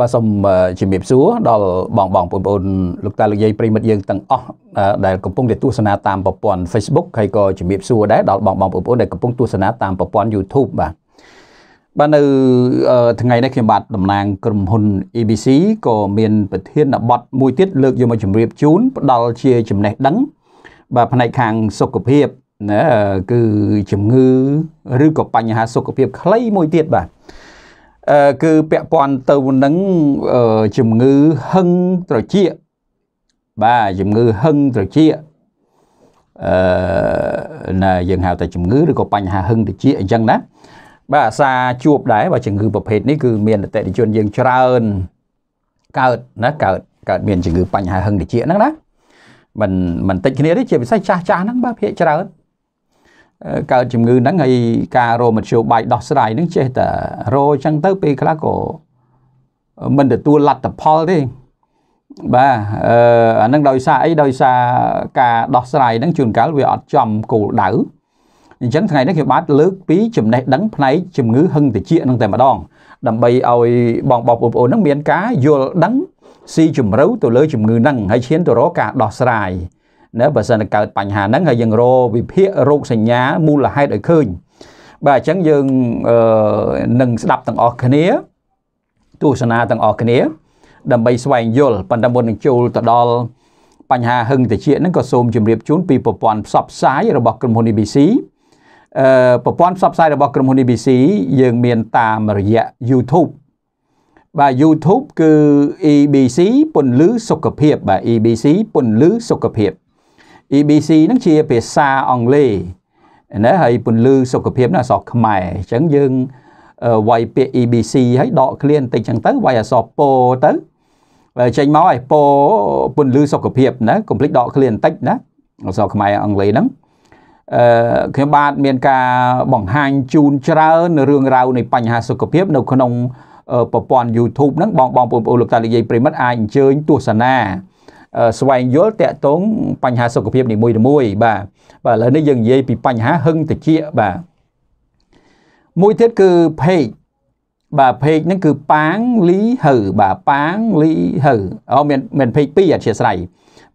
បាទសូមជំរាបសួរ ដល់បងបងបងប្អូនលោកតាលោកយាយប្រិមិត្តយើងទាំងអស់ដែលកំពុងតែទស្សនាតាមប្រព័ន្ធ Facebook ហើយក៏ជំរាបសួរដែរដល់បងបងប្អូនដែលកំពុងទស្សនាតាមប្រព័ន្ធ YouTube បាទបាទនៅថ្ងៃនេះខ្ញុំបាទតំណាងក្រុមហ៊ុន ABC ក៏មានប្រធានបទមួយទៀតលើកយកមកជម្រាបជូនផ្ដល់ជាចំណេះដឹង បាទផ្នែកខាងសុខភាពណាគឺជំងឺឬក៏បញ្ហាសុខភាពខ្លីមួយទៀតបាទគឺពាក់ព័ន្ធទៅនឹងជំងឺហឹងត្រជាកបាទជំងឺហឹងត្រជាកអឺណាយើងហៅថាជំងឺឬក៏បញ្ហាហឹងត្រជាកអញ្ចឹងណា បាទអាសាជួប ដែរបាទជំងឺប្រភេទនេះគឺមានអតិថិជនយើងច្រើនកើតណាកើតកើតមានជំងឺបញ្ហាហឹងត្រជាកហ្នឹងណាមិនមិនតិចគ្នាទេជាពិសេសចាស់ចាស់ហ្នឹងបាទភាកច្រើនកើតជំងឺហ្នឹងហើយការរោមធ្យោបាយដោះស្រាយហ្នឹងចេះតែរោអញ្ចឹងទៅពេលខ្លះក៏មិនទទួលលទ្ធផលទេបាទអឺអានឹងដោយសារអីដោយសារការដោះស្រាយហ្នឹងជួនកាលវាអត់ចំគោលដៅអញ្ចឹងថ្ងៃនេះខ្ញុំបាទលើកពីចំណេះដឹងផ្នែកជំងឺហឹងតិចនឹងតែម្ដងដើម្បីឲ្យបងបងប្អូនហ្នឹងមានការយល់ដឹងស៊ីជម្រៅទៅលើ ជំងឺហ្នឹងហើយឈានទៅរកការដោះស្រាយណាបើសិនកើតបញ្ហាហ្នឹងហើយយើងរកវិភាគរោគសញ្ញាមូលហេតុឲ្យឃើញបាទអញ្ចឹងយើងនឹងស្ដាប់ទាំងអស់គ្នាទស្សនាទាំងអស់គ្នា ដើម្បីស្វែងយល់ប៉ុន្តែមុននឹងចូលទៅដល់បញ្ហាហឹងតិចហ្នឹងក៏សូមជម្រាបជូនពីប្រព័ន្ធផ្សព្វផ្សាយរបស់ក្រុមហ៊ុន ABC អឺប្រព័ន្ធផ្សព្វផ្សាយរបស់ក្រុមហ៊ុន ABC យើងមានតាមរយៈ YouTube បាទ YouTube គឺ EBC ពន្លឺសុខភាពបាទ EBC ពន្លឺសុខភាព EBC ហ្នឹងជាភាសាអង់គ្លេសណាហើយពន្លឺសុខភាពហ្នឹងអក្សរខ្មែរអញ្ចឹងយើងវាយពាក្យ EBC ហើយដកឃ្លាបន្តិចអញ្ចឹងទៅវាយអក្សរពោទៅចេញមកឲ្យពោពន្លឺសុខភាពណាកុំភ្លេចដកឃ្លាបន្តិចណាអក្សរខ្មែរអង់គ្លេសហ្នឹងអឺខ្ញុំបាទមានការបង្ហាញជូនច្រើនរឿងរ៉ាវនៃបញ្ហាសុខភាព នៅក្នុងប្រព័ន្ធ YouTube ហ្នឹងបងបងប្អូនលោកតាលោកយាយប្រិមិត្តអាចអញ្ជើញទស្សនាស្វែងយល់តាក់ទងបញ្ហាសុខភាពនីមួយៗបាទបាទឥឡូវនេះយើងនិយាយពីបញ្ហាហឹងតិចបាទមួយទៀតគឺ page បាទ page ហ្នឹងគឺប៉ាងលីហើបាទប៉ាងលីហើអូមានមាន page 2អធិស្ឋាន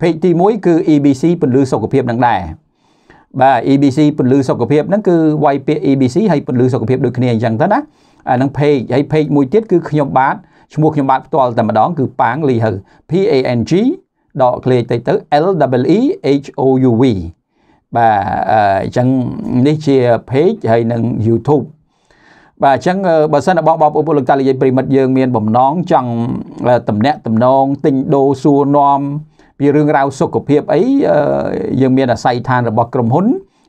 page ទី1គឺ EBC ពន្លឺសុខភាពនឹងដែរបាទ EBC ពន្លឺសុខភាពហ្នឹងគឺវាយពាក្យ EBC ហើយពន្លឺសុខភាពដូចគ្នាអញ្ចឹងទៅណាអានឹង page ហើយ page មួយទៀតគឺខ្ញុំបាទឈ្មោះខ្ញុំបាទផ្ទាល់តែម្ដងគឺប៉ាងលីហើ P A N G ដកឃ្លាតិចទៅ L W E H O U V បាទអញ្ចឹងនេះជា page ហើយនិង YouTube បាទអញ្ចឹងបើសិនបងបងប្អូនពលកតាលីយប្រិមិត្តយើងមានបំណងចង់តំណាក់តំណងទិញដូរសួរនាំពីរឿងរ៉ាវសុខភាពអីយើងមានអាស័យដ្ឋានរបស់ក្រុមហ៊ុន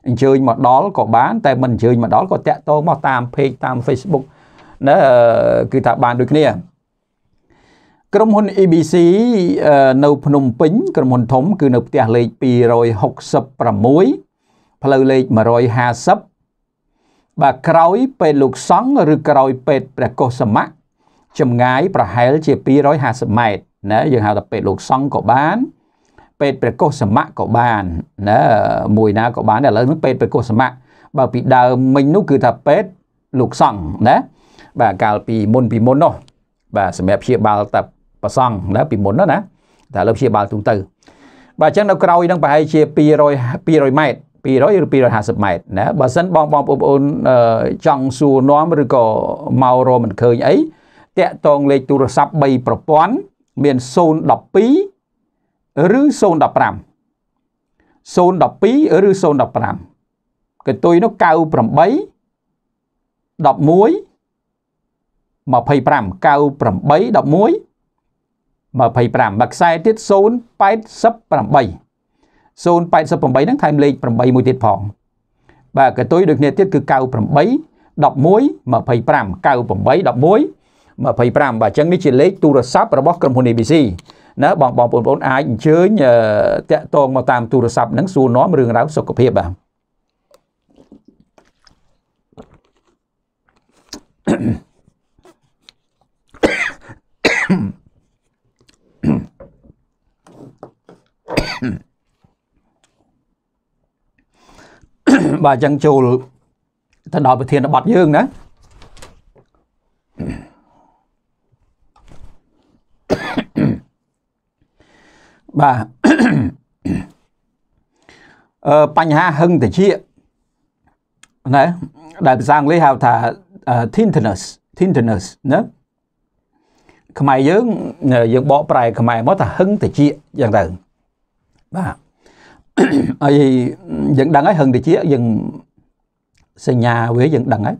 អញ្ជើញមកដល់ក៏បានតែមិនអញ្ជើញមកដល់ក៏តាក់ទងមកតាម page តាម Facebook ណាគឺថាបានដូចគ្នាក្រុមហ៊ុន ABC នៅភ្នំពេញក្រុមហ៊ុនធំ គឺនៅផ្ទះលេខ266ផ្លូវលេខ150បាទក្រោយពេទ្យលោកសង្ឃឬក្រោយពេទ្យព្រះកុសមៈចម្ងាយ ប្រហែលជា250ម៉ែត្រណាយើងហៅថាពេទ្យលោកសង្ឃក៏បាន ពេទ្យព្រះកុសមៈក៏បានណាមួយណាក៏បានតែឥឡូវនេះពេទ្យព្រះកុសមៈបើ ពីដើមមិញនោះគឺថាពេទ្យលោកសង្ឃណាបាទកាលពីមុនពីមុននោះបាទសម្រាប់ព្យាបាលតាប្រសង់ណាពីមុនណាណាតែឥឡូវព្យាបាលទូទៅបាទអញ្ចឹងនៅក្រោយនឹងប្រហែលជា200 200ម៉ែត្រ200ឬ250ម៉ែត្រណាបើសិនបងបងប្អូនចង់សួរនាំឬក៏មករកមិនឃើញអីតាក់តងលេខទូរស័ព្ទ3ប្រព័ន្ធមាន012ឬ015 012ឬ015កតុយនោះ98 11 25 98 11 25មួយខ្សែទៀត088 088ហ្នឹងថែមលេខ8មួយទៀតផង បាទកតុយដូចគ្នាទៀតគឺ98 11 25 98 11 25បាទអញ្ចឹងនេះជាលេខទូរស័ព្ទរបស់ក្រុមហ៊ុន ABC ណាបងបងប្អូនអាចអញ្ជើញតាក់ទងមកតាមទូរស័ព្ទហ្នឹងសួរនាំរឿងរ៉ាវសុខភាពបាទ Mm-hmm. បាទអញ្ចឹងចូលទៅដល់ប្រធានបတ်យើងណាបាទអឺបញ្ហាហឹងតិចណាដែលភាសាអង់គ្លេសហៅថា tinnitus tinnitus ណាខ្មែរយើងយើងបកប្រែខ្មែរមកថាហឹងតិចយ៉ាងទៅបាទហើយយើងដឹងហើយហឹងតិចយើងសញ្ញាវាយើងដឹងហើយ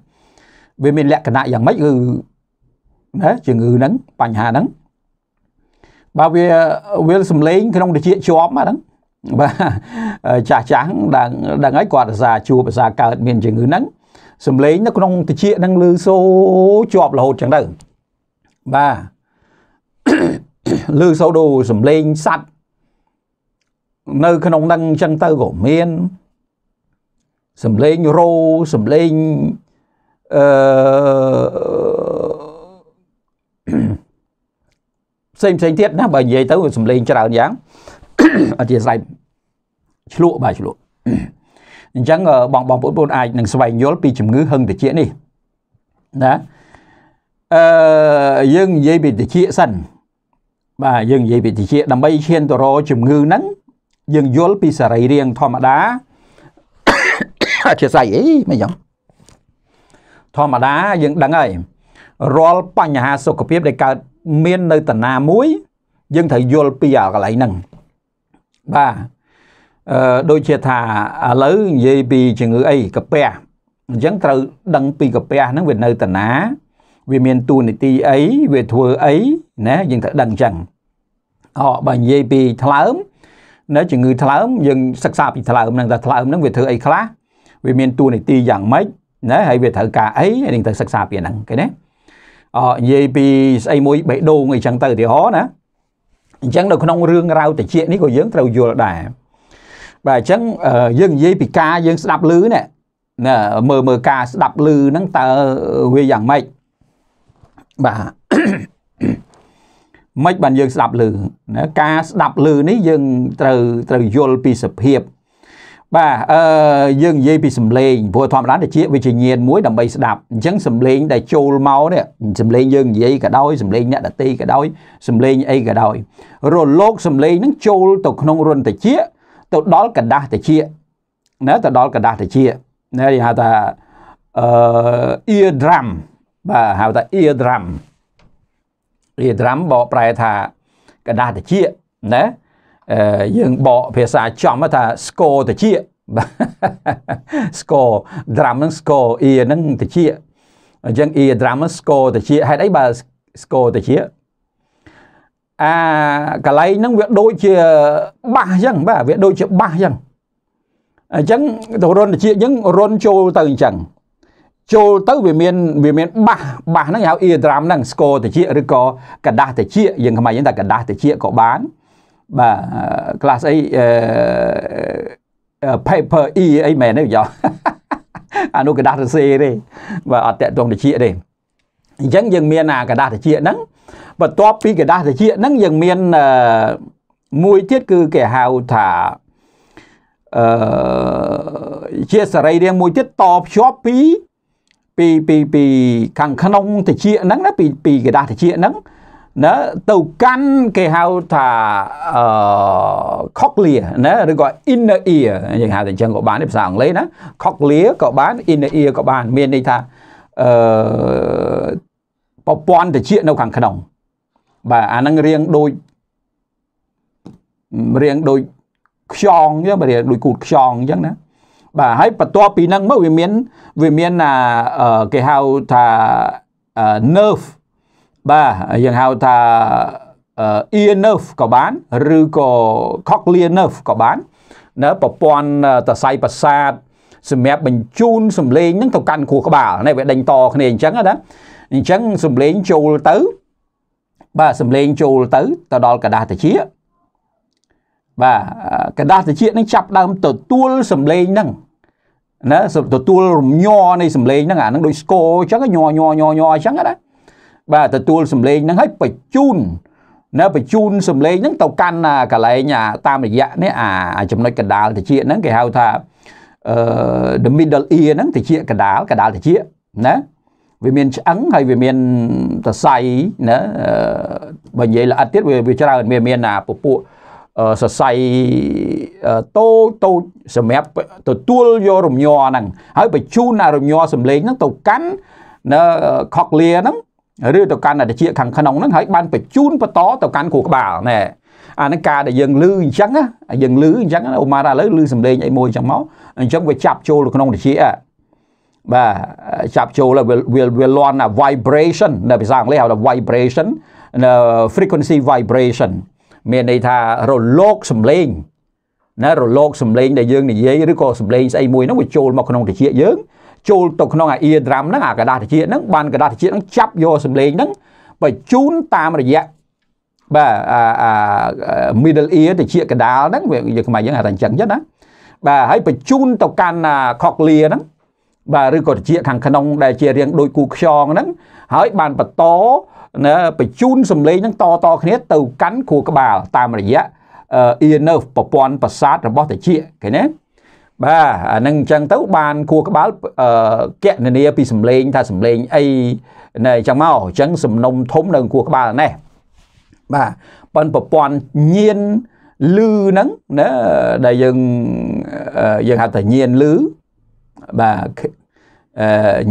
វាមានលក្ខណៈយ៉ាងម៉េចគឺណាជំងឺហ្នឹងបញ្ហាហ្នឹងបើវាវាសំលេងក្នុងតិចជាប់អាហ្នឹងបាទចាស់ចាស់ដឹងដឹងហើយគាត់ភាសាជួភាសាកើតមានជំងឺហ្នឹងសំលេងនៅក្នុងតិចហ្នឹងលឺសូជាប់រហូតចឹងទៅបាទលឺសូដូសំលេងសัตว์នៅក្នុងនឹងអញ្ចឹងទៅក៏មានសំលេងរោសំលេងអឺផ្សេងផ្សេងទៀតណាបើនិយាយទៅសំលេង ច្រើនយ៉ាងអធិស្ស្រ័យឆ្លក់បាទឆ្លក់អញ្ចឹងបងបងប្អូនអាចនឹងស្វែងយល់ពីជំងឺហឹងតិចនេះណាអឺយើងនិយាយពីតិចសិនបាទយើងនិយាយពីតិចដើម្បីឈានទៅរកជំងឺហ្នឹងយើងយល់ពីសរីរាង្គធម្មតាអធិស្័យអីមិនយ៉ាងធម្មតាយើងដឹងហើយរាល់បញ្ហាសុខភាពដែលកើតមាននៅតាណាមួយ យើងត្រូវយល់ពីកន្លែងហ្នឹងបាទអឺដូចជាថាឥឡូវនិយាយពីជំងឺអីកាពះអញ្ចឹងត្រូវដឹងពីកាពះហ្នឹងវានៅតាណា វាមានតួនាទីអីវាធ្វើអីណាយើងត្រូវដឹងអញ្ចឹងអបើនិយាយពីថ្លើមនៅជំងឺថ្លើមយើងសិក្សាពីថ្លើមហ្នឹងថាថ្លើមហ្នឹងវាធ្វើអីខ្លះវាមានតួនាទីយ៉ាងម៉េចណាហើយវាត្រូវការអីហើយនឹងត្រូវសិក្សាពីហ្នឹងគេណាអនិយាយពីស្អីមួយបេះដូងអីចឹងទៅឧទាហរណ៍ណាអញ្ចឹងនៅក្នុងរឿងរាវតិចនេះក៏យើងត្រូវយល់ដែរបាទអញ្ចឹងយើងនិយាយពីការយើងស្ដាប់ឮណាណាមើលមើលការស្ដាប់ឮហ្នឹងតើវាយ៉ាងម៉េចបាទមិនបានយើងស្ដាប់ឮណាការស្ដាប់ឮនេះយើងត្រូវត្រូវយល់ពីសភាពបាទអឺយើងនិយាយពីសំឡេងព្រោះធម្មតាជាវិជ្ជញាណមួយដើម្បីស្ដាប់អញ្ចឹងសំឡេងដែលចូលមកនេះសំឡេងយើងនិយាយក៏ដោយសំឡេងអ្នកដតីក៏ដោយសំឡេងអីក៏ដោយរលោកសំឡេងហ្នឹងចូលទៅក្នុងរន្ធតិចទៅដល់កដាស់តិចណាទៅដល់កដាស់តិចណាគេហៅថាអឺ ear drum បាទហៅថា ear drum រាយត្រាំបកប្រែថាกระดาษត្រជាណាយើងបកភាសាចំថាស្គរត្រជាស្គរ drum នឹងស្គរ ear នឹងត្រជាអញ្ចឹង ear drum នឹងស្គរត្រជាហេតុអីបើស្គរត្រជាអាកន្លែងហ្នឹងវាដូចជាបាសអញ្ចឹងបាទវាដូចជាបាសអញ្ចឹងអញ្ចឹងទៅរុនត្រជាអញ្ចឹងរុនចូលទៅអញ្ចឹងចូលទៅវាមានវាមានបាសបាសហ្នឹងគេហៅអ៊ីដ្រាមហ្នឹងស្គរតិចឬក៏กระดาษតិចយើងខ្មែរយើងតែกระดาษតិចក៏បានបាទ class អី paper e អីមែនទេយោអានោះกระดาษរសេរទេបាទអត់តកតងតិចទេអញ្ចឹងយើងមានអាกระดาษតិចហ្នឹងបន្ទាប់ពីกระดาษតិចហ្នឹងយើងមានមួយទៀតគឺគេហៅថាអឺជាសរីរាង្គមួយទៀតតភ្ជាប់ពីពីពីពីខាងក្នុងតិចហ្នឹងណាពីពីกระดาษតិចហ្នឹងណាទៅកាន់គេហៅថាអឺ cochlea ណាឬក៏ inner ear យើងហៅតែអញ្ចឹងក៏បានភាសាអង់គ្លេសណា cochlea ក៏បាន inner ear ក៏បានមានន័យថាអឺប្រព័ន្ធតិចនៅខាងក្នុង បាទអាហ្នឹងរៀងដូចរៀងដូចខ្យងអញ្ចឹងរៀងដូចគូតខ្យងអញ្ចឹងណាបាទហើយបន្ទាប់ពីហ្នឹងមកវាមានវាមានអាគេហៅថា nerve បាទយើងហៅថា ear nerve ក៏បានឬក៏ cochlear nerve ក៏បាននៅប្រព័ន្ធតសៃប្រសាទសម្រាប់បញ្ជូនសម្លេងហ្នឹងទៅកាន់ខួរក្បាលនេះវាដេញតគ្នាអញ្ចឹងណាអញ្ចឹងសម្លេងចូលទៅបាទសម្លេងចូលទៅទៅដល់กระดาษត្រចៀកបាទกระดาษត្រចៀកហ្នឹងចាប់ដើមទទួលសម្លេងហ្នឹងណាទទួលរំញ័រនៃសម្លេងហ្នឹងអាហ្នឹងដូចស្គរអញ្ចឹងញ័រញ័រញ័រញ័រអញ្ចឹងណាបាទទទួលសម្លេងហ្នឹងឲ្យបញ្ជូនណាបញ្ជូនសម្លេងហ្នឹង ទៅកាន់កន្លែងតាមរយៈនេះអាចំណុចកដាលតិចហ្នឹងគេហៅថាអឺ the middle ear ហ្នឹងតិចកដាលកដាលតិចណាវាមានឆ្អឹងហើយវាមានសរសៃណាបើនិយាយល្អិតទៀតវាច្រើនវាមានពពួកសរសៃតូចតូចសម្រាប់ទទួលយករំញ័រហ្នឹងហើយបញ្ជូនរំញ័រសម្លេងហ្នឹងទៅកាន់នៅខុកលាហ្នឹងឬទៅកាន់តិចខាងក្នុងហ្នឹងហើយបានបញ្ជូនបន្តទៅកាន់គ្រូក្បាលណែអានឹងការដែលយើងលឺអញ្ចឹងយើងលឺអញ្ចឹងអូម៉ារឥឡូវលឺសម្លេងអីមួយអញ្ចឹងមកអញ្ចឹងវាចាប់ចូលក្នុងតិចបាទចាប់ចូលវាវាលន់ vibration នៅភាសាអង់គ្លេសហៅថា vibration frequency vibration មានន័យថារលកសំឡេងណារលកសំឡេងដែលយើងនិយាយឬក៏សំឡេងស្អីមួយហ្នឹងវាចូលមកក្នុងតិចយើងចូលទៅក្នុងអា ear drum ហ្នឹងអាกระดาษតិចហ្នឹងបានកระดาษតិចហ្នឹងចាប់យកសំឡេងហ្នឹងបញ្ជូនតាមរយៈបាទអា middle ear តិចកដាលហ្នឹងវាខ្មែរយើងហៅថាអញ្ចឹងចឹងណាបាទហើយបញ្ជូនទៅកាន់ cochlea ហ្នឹងបាទឬក៏ត្រចៀកខាងក្នុងដែលជារៀងដូចគូខ្យងហ្នឹងហើយបានបន្តណាបញ្ជូនសម្លេងហ្នឹងតតគ្នាទៅកាន់គ្រួក្បាលតាមរយៈ ear nerve ប្រព័ន្ធប្រសាទរបស់ត្រចៀកឃើញទេបាទអានឹងអញ្ចឹងទៅបានគួរក្បាលកណនីពីសម្លេង ថាសម្លេងអីណែអញ្ចឹងមកអញ្ចឹងសំណុំធំនៅគួរក្បាលនេះបាទប៉ុនប្រព័ន្ធញៀនលឺហ្នឹងណាដែលយើងយើងហៅថាញៀនលឺបាទ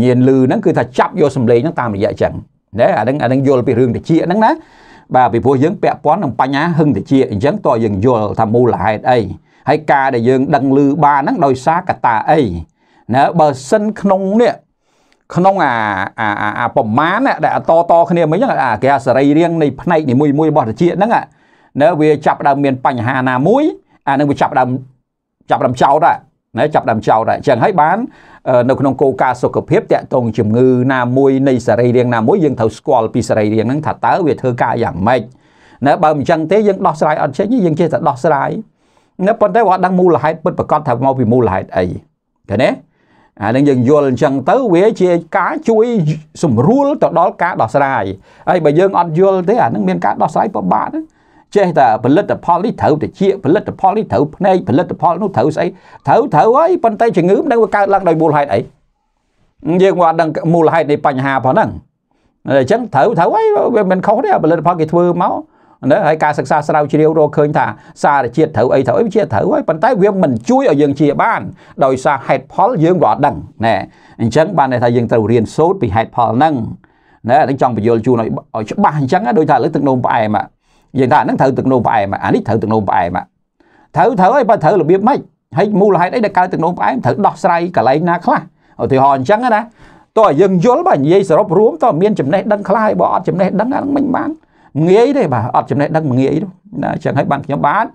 ញៀនលឺហ្នឹងគឺថាចាប់យកសម្លេងហ្នឹងតាមរយៈចឹងណាអាហ្នឹងអាហ្នឹងយល់ពីរឿងតិចហ្នឹងណាបាទពីព្រោះយើងពាក់ព័ន្ធនឹងបញ្ហាហឹងតិចអញ្ចឹងតើយើងយល់ថាមូលហេតុអីហើយការដែលយើង ដឹងឮបានហ្នឹងដោយសារកត្តាអីណាបើសិនក្នុងនេះក្នុងអាអាអាប្រមាណដែលអតតគ្នាមិញហ្នឹងអាគេអាសរីរាង្គនៃផ្នែកនីមួយមួយរបស់តិចហ្នឹងណាវាចាប់ដើមមានបញ្ហាណាមួយ អានឹងវាចាប់ដើមចាប់ដើមចោតដែរណាចាប់ដើមចោតដែរអញ្ចឹងហើយបាន នៅក្នុងគោលការណ៍សុខភាពតកតងជំងឺណាមួយនៃសរីរាង្គណាមួយយើងត្រូវស្គាល់ពីសរីរាង្គហ្នឹងថាតើវាធ្វើការយ៉ាងម៉េចណាបើមិនអញ្ចឹងទេយើងដោះស្រាយអត់ចេញយើងចេះតែដោះស្រាយណាប៉ុន្តែវាដឹងមូលហេតុពិតប្រាកដថាមកពីមូលហេតុអីឃើញទេអានឹងយើងយល់អញ្ចឹងទៅវាជាការជួយសម្រួលទៅដល់ការដោះស្រាយហើយបើយើងអត់យល់ទេអានឹងមានការដោះស្រាយពិបាកណាចេះតែផលិតផលនេះត្រូវតិចផលិតផលនេះត្រូវភ្នែកផលិតផលនោះត្រូវស្អីត្រូវត្រូវហើយប៉ុន្តែជំងឺមិនដឹងវាកើតឡើងដោយមូលហេតុអីយើងមិនដឹងមូលហេតុនៃបញ្ហាផងហ្នឹងអញ្ចឹងត្រូវត្រូវហើយវាមិនខុសទេផលិតផលគេធ្វើមកណាហើយការសិក្សាស្រាវជ្រាវរកឃើញថា សារជាតិត្រូវអីត្រូវអីវាជាត្រូវហើយប៉ុន្តែវាមិនជួយឲ្យយើងជាបាន ដោយសារហេតុផលយើងក៏អត់ដឹងណែអញ្ចឹងបានន័យថាយើងត្រូវរៀនសូត្រពីហេតុផលហ្នឹងណាតែចង់បញ្យល់ជូនឲ្យច្បាស់អញ្ចឹងដូចថាលើទឹកនោមផ្អែមនិយាយថាហ្នឹងត្រូវទឹកនោមផ្អែមអានេះត្រូវទឹកនោមផ្អែមត្រូវត្រូវហើយបើត្រូវរបៀបម៉េចហើយមូលហេតុអីដែលកើតទឹកនោមផ្អែមត្រូវដោះស្រាយកន្លែងណាខ្លះឧទាហរណ៍អញ្ចឹងណាតើយើងយល់បើនិយាយសរុបរួមតើមានចំណេះដឹងខ្លះហើយបើអត់ចំណេះដឹងអាហ្នឹងមិនបានងាយទេបាទអត់ចំណេះដឹងងាយទេណាអញ្ចឹងហើយបានខ្ញុំបាទ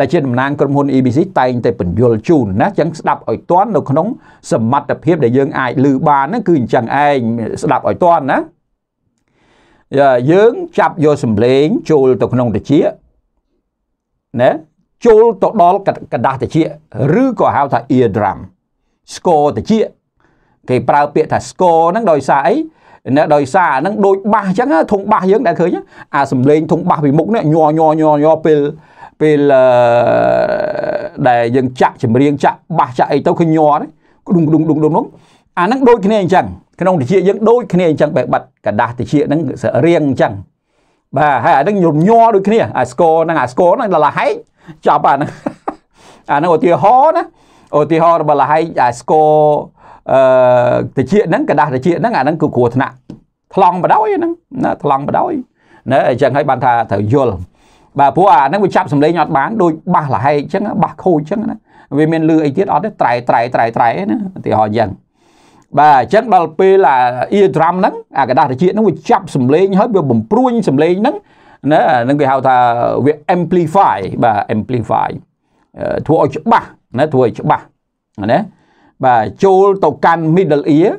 ដែលជាតំណាងក្រុមហ៊ុន EBC តែងតែបញ្យលជូនណាអញ្ចឹងស្ដាប់ឲ្យទាន់នៅក្នុងសមត្ថភាពដែលយើងអាចលើបានហ្នឹងគឺអញ្ចឹងឯងស្ដាប់ឲ្យទាន់ណាយើងចាប់យកសម្លេងចូលទៅក្នុងតិចណាចូលទៅដល់กระดาษតិចឬក៏ហៅថា ear drum score តិចគេប្រើពាក្យថា score ហ្នឹងដោយសារអីណាដោយសារហ្នឹងដូចបាសអញ្ចឹងធុងបាសយើងដែលឃើញអាសំលេងធុងបាសពីមុខនេះញ័រញ័រញ័រញ័រពេលពេលដែលយើងចាក់ចម្រៀងចាក់បាសចាក់អីទៅគឺញ័រដុងដុងដុងដុងអាហ្នឹងដូចគ្នាអញ្ចឹងក្នុងតិចយើងដូចគ្នាអញ្ចឹងបែបបាត់กระดาษតិចហ្នឹងរៀងអញ្ចឹងបាទហើយអាហ្នឹងញញ័រដូចគ្នាអាស្គរហ្នឹងអាស្គរហ្នឹងដល់ហែកចាប់អាហ្នឹងអាហ្នឹងឧទាហរណ៍ណាឧទាហរណ៍របស់លហែកអាស្គរអឺតិចហ្នឹងกระดาษតិចហ្នឹងអាហ្នឹងគឺគ្រោះថ្នាក់ថ្លង់បដ ாய் ហ្នឹងណាថ្លង់បដ ாய் ណាអញ្ចឹងហើយបានថាត្រូវយល់បាទព្រោះអាហ្នឹងវាចាប់សម្លេងអត់បាន ដូចបាសលហែកអញ្ចឹងបាសខូចអញ្ចឹងណាវាមានលឺអីទៀតអត់ទេត្រែត្រែត្រែត្រែណាឧទាហរណ៍អញ្ចឹងបាទអញ្ចឹងដល់ពេលអាអ៊ីត្រាំហ្នឹងអាกระดาษត្រជាហ្នឹងវាចាប់សំឡេងហើយវាបំព្រួញសំឡេងហ្នឹងណាហ្នឹងគេហៅថាវា amplify បាទ amplify ធ្វើឲ្យច្បាស់ណាធ្វើឲ្យច្បាស់ណាបាទចូលទៅកាន់ middle ear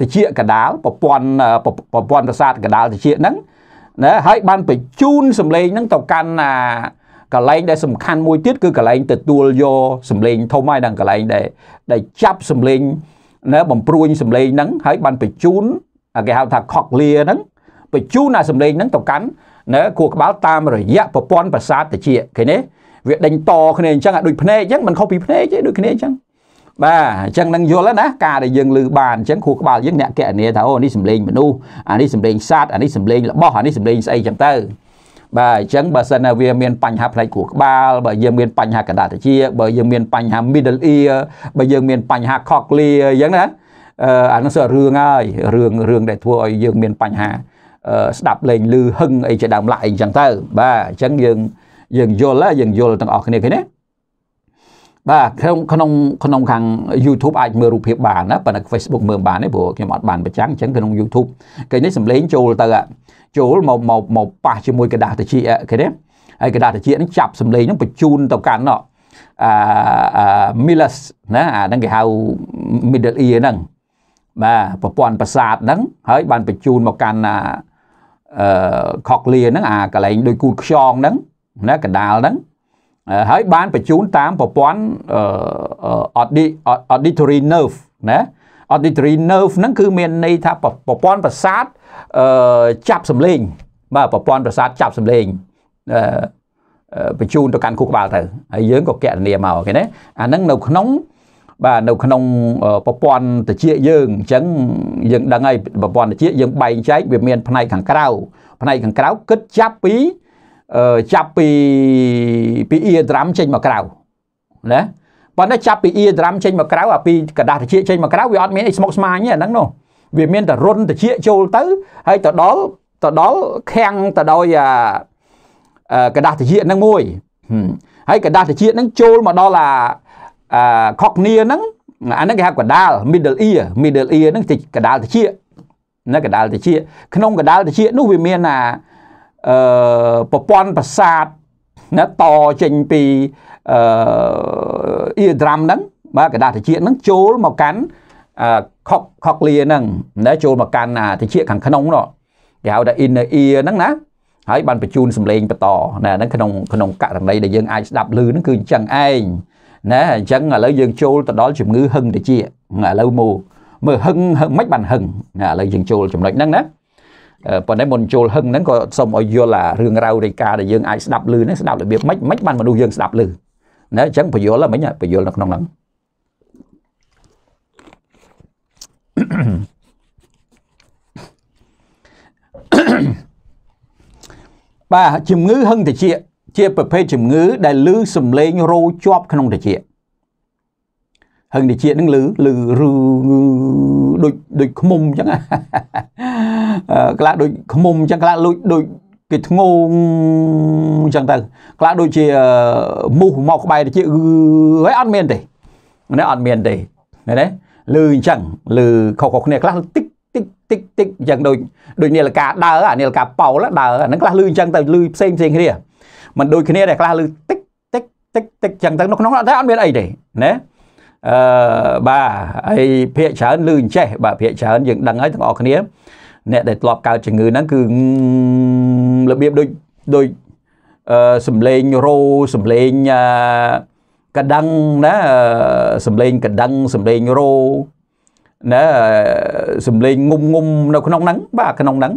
តិចកដាលប្រព័ន្ធប្រព័ន្ធប្រសាទកដាលតិចហ្នឹងណាហើយបានបញ្ជូនសំឡេងហ្នឹង ទៅកាន់អាកលែងដែលសំខាន់មួយទៀតគឺកលែងទទួលយកសំឡេងធំហើយដល់កលែងដែលដែលចាប់សំឡេងណាបំព្រួញសម្លេងហ្នឹងហើយបានបញ្ជូនគេហៅថា cochlea ហ្នឹងបញ្ជូនអាសម្លេងហ្នឹងទៅកាន់ណាខួរក្បាលតាមរយៈប្រព័ន្ធប្រសាទតិចឃើញទេវាដេញតគ្នាអញ្ចឹងឲ្យដូចភ្នែកអញ្ចឹងមិនខុសពីភ្នែកទេដូចគ្នាអញ្ចឹងបាទអញ្ចឹងនឹងយល់ណាការដែលយើងលើបានអញ្ចឹងខួរក្បាលយើងអ្នកកណនីថាអូនេះសម្លេងមនុស្សអានេះសម្លេងសត្វអានេះសម្លេងរបស់អានេះសម្លេងស្អីអញ្ចឹងទៅបាទអញ្ចឹងបើសិនណាវាមានបញ្ហាផ្នែកគ្រួក្បាលបើយើងមានបញ្ហាកណ្ដាលតិចបើយើងមានបញ្ហា middle ear បើយើងមានបញ្ហា cochlea អញ្ចឹងណាអានោះសរឿងហើយរឿងរឿងដែលធ្វើឲ្យយើងមានបញ្ហាស្ដាប់លេងឮហឹងអីជាដើមឡាក់អីចឹងទៅ បាទអញ្ចឹងយើងយើងយល់យើងយល់ទាំងអស់គ្នាឃើញទេបាទក្នុងក្នុងក្នុងខាង YouTube អាចមើលរូបភាពបានណាប៉ុន្តែ Facebook មើលបានទេព្រោះខ្ញុំអត់បានប្រចាំងអញ្ចឹងក្នុង YouTube គេនេះសំឡេងចូលទៅចូលមកមកមកប៉ះជាមួយกระดาษត្រចៀកគេទេហើយកระดาษត្រចៀកហ្នឹងចាប់សំឡេងហ្នឹងបញ្ជូនទៅកាន់នោះអា Millas ណាអាហ្នឹងគេហៅ Middle Ear ហ្នឹងបាទប្រព័ន្ធប្រសាទហ្នឹង ហើយ បានបញ្ជូនមកកាន់អាអឺ Cochlea ហ្នឹងអាកន្លែងដូចគូតខ្យងហ្នឹងណាកដាលហ្នឹងហើយបានបញ្ជូនតាមប្រព័ន្ធ auditory nerve ណា auditory nerve ហ្នឹងគឺមានន័យថាប្រព័ន្ធប្រសាទចាប់សំឡេង បាទប្រព័ន្ធប្រសាទចាប់សំឡេងបញ្ជូនទៅកាន់ខួរក្បាលទៅហើយយើងក៏កណនាមកឃើញទេអាហ្នឹងនៅក្នុងបាទនៅក្នុងប្រព័ន្ធតិចយើងអញ្ចឹងយើងដឹងហើយប្រព័ន្ធតិចយើងបែងចែកវាមានផ្នែកខាងក្រៅផ្នែកខាងក្រៅគិតចាប់ពីចាប់ពីពីអ៊ីដ្រាំចេញមកក្រៅណាប៉ុន្តែចាប់ពីអ៊ីដ្រាំចេញមកក្រៅអាពីกระดาษត្រជាចេញមកក្រៅវាអត់មានអីស្មុកស្មាញទេអាហ្នឹងនោះវាមានតែរុនត្រជាចូលទៅហើយទៅដល់ទៅដល់ខាំងទៅដោយអាกระดาษត្រជាហ្នឹងមួយហើយកระดาษត្រជាហ្នឹងចូលមកដល់អាអាខុកនីហ្នឹងអាហ្នឹងគេហៅកដាល middle ear middle ear ហ្នឹងទីកដាលត្រជាណាកដាលត្រជា ក្នុងកដាលត្រជានោះវាមានអាអឺប្រព័ន្ធប្រសាទណាតចេញពីអឺអ៊ីដ្រាំហ្នឹងបាទកដាតិចហ្នឹងចូលមកកាន់អឺខុកខុកលៀហ្នឹង ណាចូលមកកាន់អាតិចខាងក្នុងនោះគេហៅថា inner ear ហ្នឹងណាហើយបានបញ្ជូនសម្លេងបន្តណាហ្នឹងក្នុងក្នុងករណីដែលយើងអាចស្ដាប់ឮហ្នឹងគឺអញ្ចឹងឯងណាអញ្ចឹងឥឡូវយើងចូលទៅដល់ ជំងឺហឹងតិចឥឡូវមកមើលហឹងហឹងមិនបានហឹងណាឥឡូវយើងចូលចំណុចហ្នឹងណាប៉ុន្តែមុនចូលហឹងហ្នឹងក៏សូមឲ្យយល់អារឿងរ៉ាវរាយការណ៍ដែលយើងអាចស្ដាប់ឮហ្នឹងស្ដាប់របៀបម៉េចម៉េចបានមនុស្សយើងស្ដាប់ឮណាអញ្ចឹងពយល់ហ្នឹងមិញពយល់នៅក្នុងហ្នឹងបាទជំងឺហឹងតិចជាប្រភេទជំងឺ ដែលឮសំឡេងរោជាប់ ក្នុងតិចហឹងតិចនឹងឮឮរឺដូចដូចខ្មុំអញ្ចឹងខ្លះដូចខ្មុំអញ្ចឹងខ្លះលូចដូចគេធ្ងោងអញ្ចឹងទៅខ្លះដូចជាមូសមកក្បែរតិចហើយអត់មានទេណែអត់មានទេណែលឺអញ្ចឹងលឺខុសៗគ្នាខ្លះតិចតិចតិចតិចអញ្ចឹងដូចដូចនាឡិកាដើរអានាឡិកាប៉ោលដើរអាហ្នឹងខ្លះលឺអញ្ចឹងទៅលឺផ្សេងផ្សេងគ្នាมันដូចគ្នាដែរខ្លះលឺតិចតិចតិចតិចអញ្ចឹងទៅនៅក្នុងតែអត់មានអីទេណាអឺបាទហើយភាកច្រើនលឺអញ្ចេះបាទភាកច្រើនយើងដឹងហើយទាំងអស់គ្នាអ្នកដែលធ្លាប់កើតជំងឺហ្នឹងគឺរបៀបដូចដូចសំឡេងរោសំឡេងកដឹងណាសំឡេងកដឹងសំឡេងរោណាសំឡេងងុំងុំនៅក្នុងហ្នឹងបាទក្នុងហ្នឹង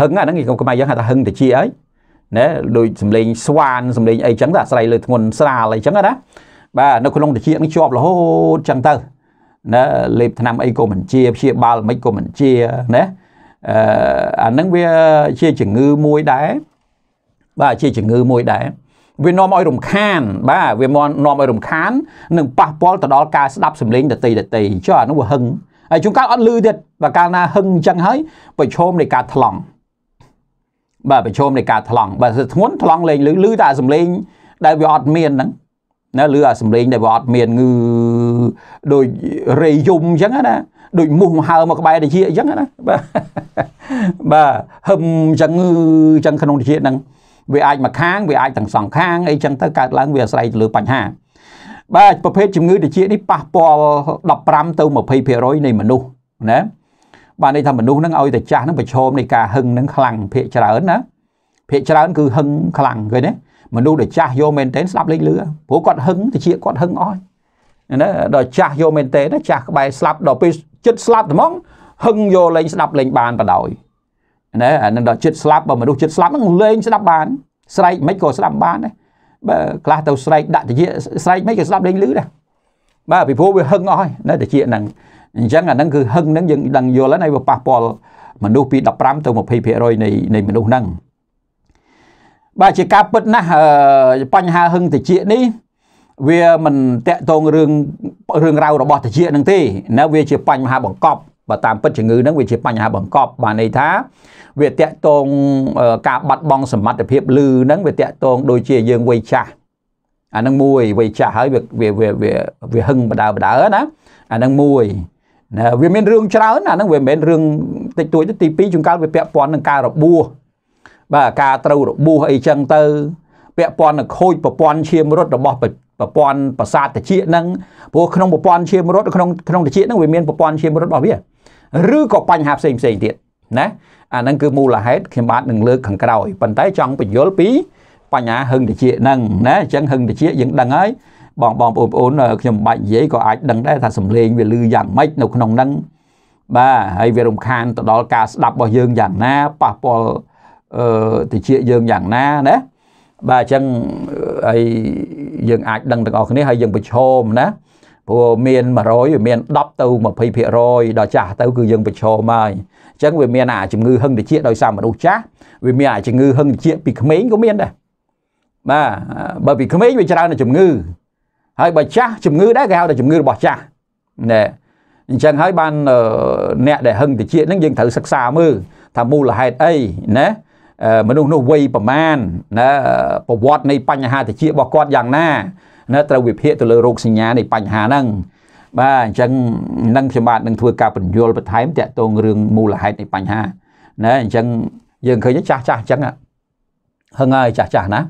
ហឹងអាហ្នឹងគេខ្មែរយើងហៅថាហឹងតិចអីណាដូចសំឡេងស្វានសំឡេងអីចឹងតែអាស្រ័យលើធ្ងន់ស្រាលអីចឹងណាបាទនៅក្នុងតិចហ្នឹងជាប់រហូតចឹងទៅណាលេបថ្នាំអីក៏មិនជាព្យាបាលមិនក៏មិនជាណាអានឹងវាជាជំងឺមួយដែរបាទជាជំងឺមួយដែរវានាំឲ្យរំខាន បាទវានាំឲ្យរំខាននិងប៉ះពាល់ទៅដល់ការស្ដាប់សម្លេងដតីដតីចុះអានោះវាហឹងហើយជួនកាលអត់លឺទៀតបើកាលណាហឹងអញ្ចឹងហើយប្រឈមនៃការថ្លង់បាទប្រឈមនៃការថ្លង់បាទធ្ងន់ថ្លង់លេងលឺលឺតែសម្លេង ដែលវាអត់មានហ្នឹងណាឬអាសម្លេងដែលវាអត់មានងឺដូចរេយំអញ្ចឹងណាដូចមូសហៅមកក្បែរតិចអញ្ចឹងណាបាទបាទហឹមអញ្ចឹងអញ្ចឹងក្នុងតិចហ្នឹងវាអាចមកខាងវាអាចទាំងសងខាងអីចឹងទៅកើតឡើងវាអាស្រ័យទៅលើបញ្ហា បាទប្រភេទជំងឺតិចនេះប៉ះពាល់15ទៅ20%នៃមនុស្សណាបាទន័យថាមនុស្សហ្នឹងឲ្យតែចាស់ហ្នឹងប្រឈមនៃការហឹងហ្នឹងខ្លាំងភាកច្រើនណាភាកច្រើន គឺហឹងខ្លាំងឃើញទេមនុស្សដែលចាស់យកមែនទែនស្លាប់លេខលឺព្រោះគាត់ហឹងតិចគាត់ហឹងអស់ណាដល់ចាស់យកមែនទែនចាស់ក្បែរស្លាប់ដល់ពេលចិត្តស្លាប់ត្មងហឹងយកលេងស្ដាប់លេងបានបដ ாய் ណាអានឹងដល់ចិត្តស្លាប់បើមនុស្សចិត្តស្លាប់ហ្នឹងលេងស្ដាប់បានស្រែកមិនក៏ស្ដាប់បានដែរបើខ្លះទៅស្រែកដាក់តិចស្រែកមិនក៏ស្ដាប់លេងលឺដែរបាទពីព្រោះវាហឹងអស់ហើយណាតិចហ្នឹងអញ្ចឹងអាហ្នឹងគឺហឹងហ្នឹងយើងដឹងយល់ហើយវាប៉ះពាល់មនុស្សពី15ទៅ20%នៃនៃមនុស្សហ្នឹងបាទជាការពិតណាស់បញ្ហាហឹងតិចនេះវាមិនតកតងរឿងរឿងរ៉ាវរបស់តិចនឹងទេណាវាជាបញ្ហាបង្កប់បើតាមពិតជំងឺនឹងវាជាបញ្ហាបង្កប់បានន័យថាវាតកតងការបាត់បង់សមត្ថភាពលឺនឹងវាតកតងដូចជាយើងវ័យចាស់អានឹងមួយវ័យចាស់ហើយវាវាវាវាហឹងបដើបដើណាអានឹងមួយណាវាមានរឿងច្រើនអានឹងវាមិនមែនរឿងតិចតួចទេទី2ជួនកាលវាពាក់ព័ន្ធនឹងការរបួសបាទការត្រូវរបួសអីចឹងទៅ ពាក់ព័ន្ធនឹងខូចប្រព័ន្ធឈាមរត់របស់ប្រព័ន្ធប្រសាទតិចហ្នឹងព្រោះក្នុងប្រព័ន្ធឈាមរត់ក្នុងក្នុងតិចហ្នឹងវាមានប្រព័ន្ធឈាមរត់របស់វាឬក៏បញ្ហាផ្សេងផ្សេងទៀតណាអាហ្នឹងគឺមូលហេតុខ្ញុំបាទនឹងលើកខាងក្រោយប៉ុន្តែចង់បញ្យល់ពីបញ្ហាហឹងតិចហ្នឹងណាអញ្ចឹងហឹងតិចយើងដឹងហើយបងបងប្អូនប្អូនខ្ញុំបាច់និយាយក៏អាចដឹងដែរថាសំឡេងវាលឺយ៉ាងម៉េចនៅក្នុងហ្នឹងបាទហើយវារំខានទៅដល់ការស្ដាប់របស់យើងយ៉ាងណាប៉ះពាល់តិចយើងយ៉ាងណាណាបាទអញ្ចឹងហើយយើងអាចដឹងទាំងអស់គ្នាហើយយើងប្រឈមណាព្រោះមាន100មាន10ទៅ20%ដល់ចាស់ទៅ គឺយើងប្រឈមហើយអញ្ចឹងវាមានអាជំងឺហឹងតិចដោយសារមនុស្សចាស់វាមានអាជំងឺហឹងតិចពីក្មេងក៏មានដែរបាទបើពីក្មេងវាច្រើនជំងឺ ហើយបើចាស់ជំងឺដែរគេហៅថាជំងឺរបស់ចាស់ណែអញ្ចឹងហើយបានអ្នកដែលហឹងតិចហ្នឹងយើងត្រូវសិក្សាមើលថាមូលហេតុអីណាមនុស្សនោះវ័យប្រមាណណាប្រវត្តិនៃបញ្ហាតិចរបស់គាត់យ៉ាងណាណាត្រូវវិភាគទៅលើរោគសញ្ញានៃបញ្ហាហ្នឹងបាទអញ្ចឹងនឹងខ្ញុំបាទនឹងធ្វើការបញ្យលបន្ថែមតាក់ទងរឿងមូលហេតុនៃបញ្ហាណាអញ្ចឹងយើងឃើញចាស់ចាស់អញ្ចឹងហឹងហើយចាស់ចាស់ណា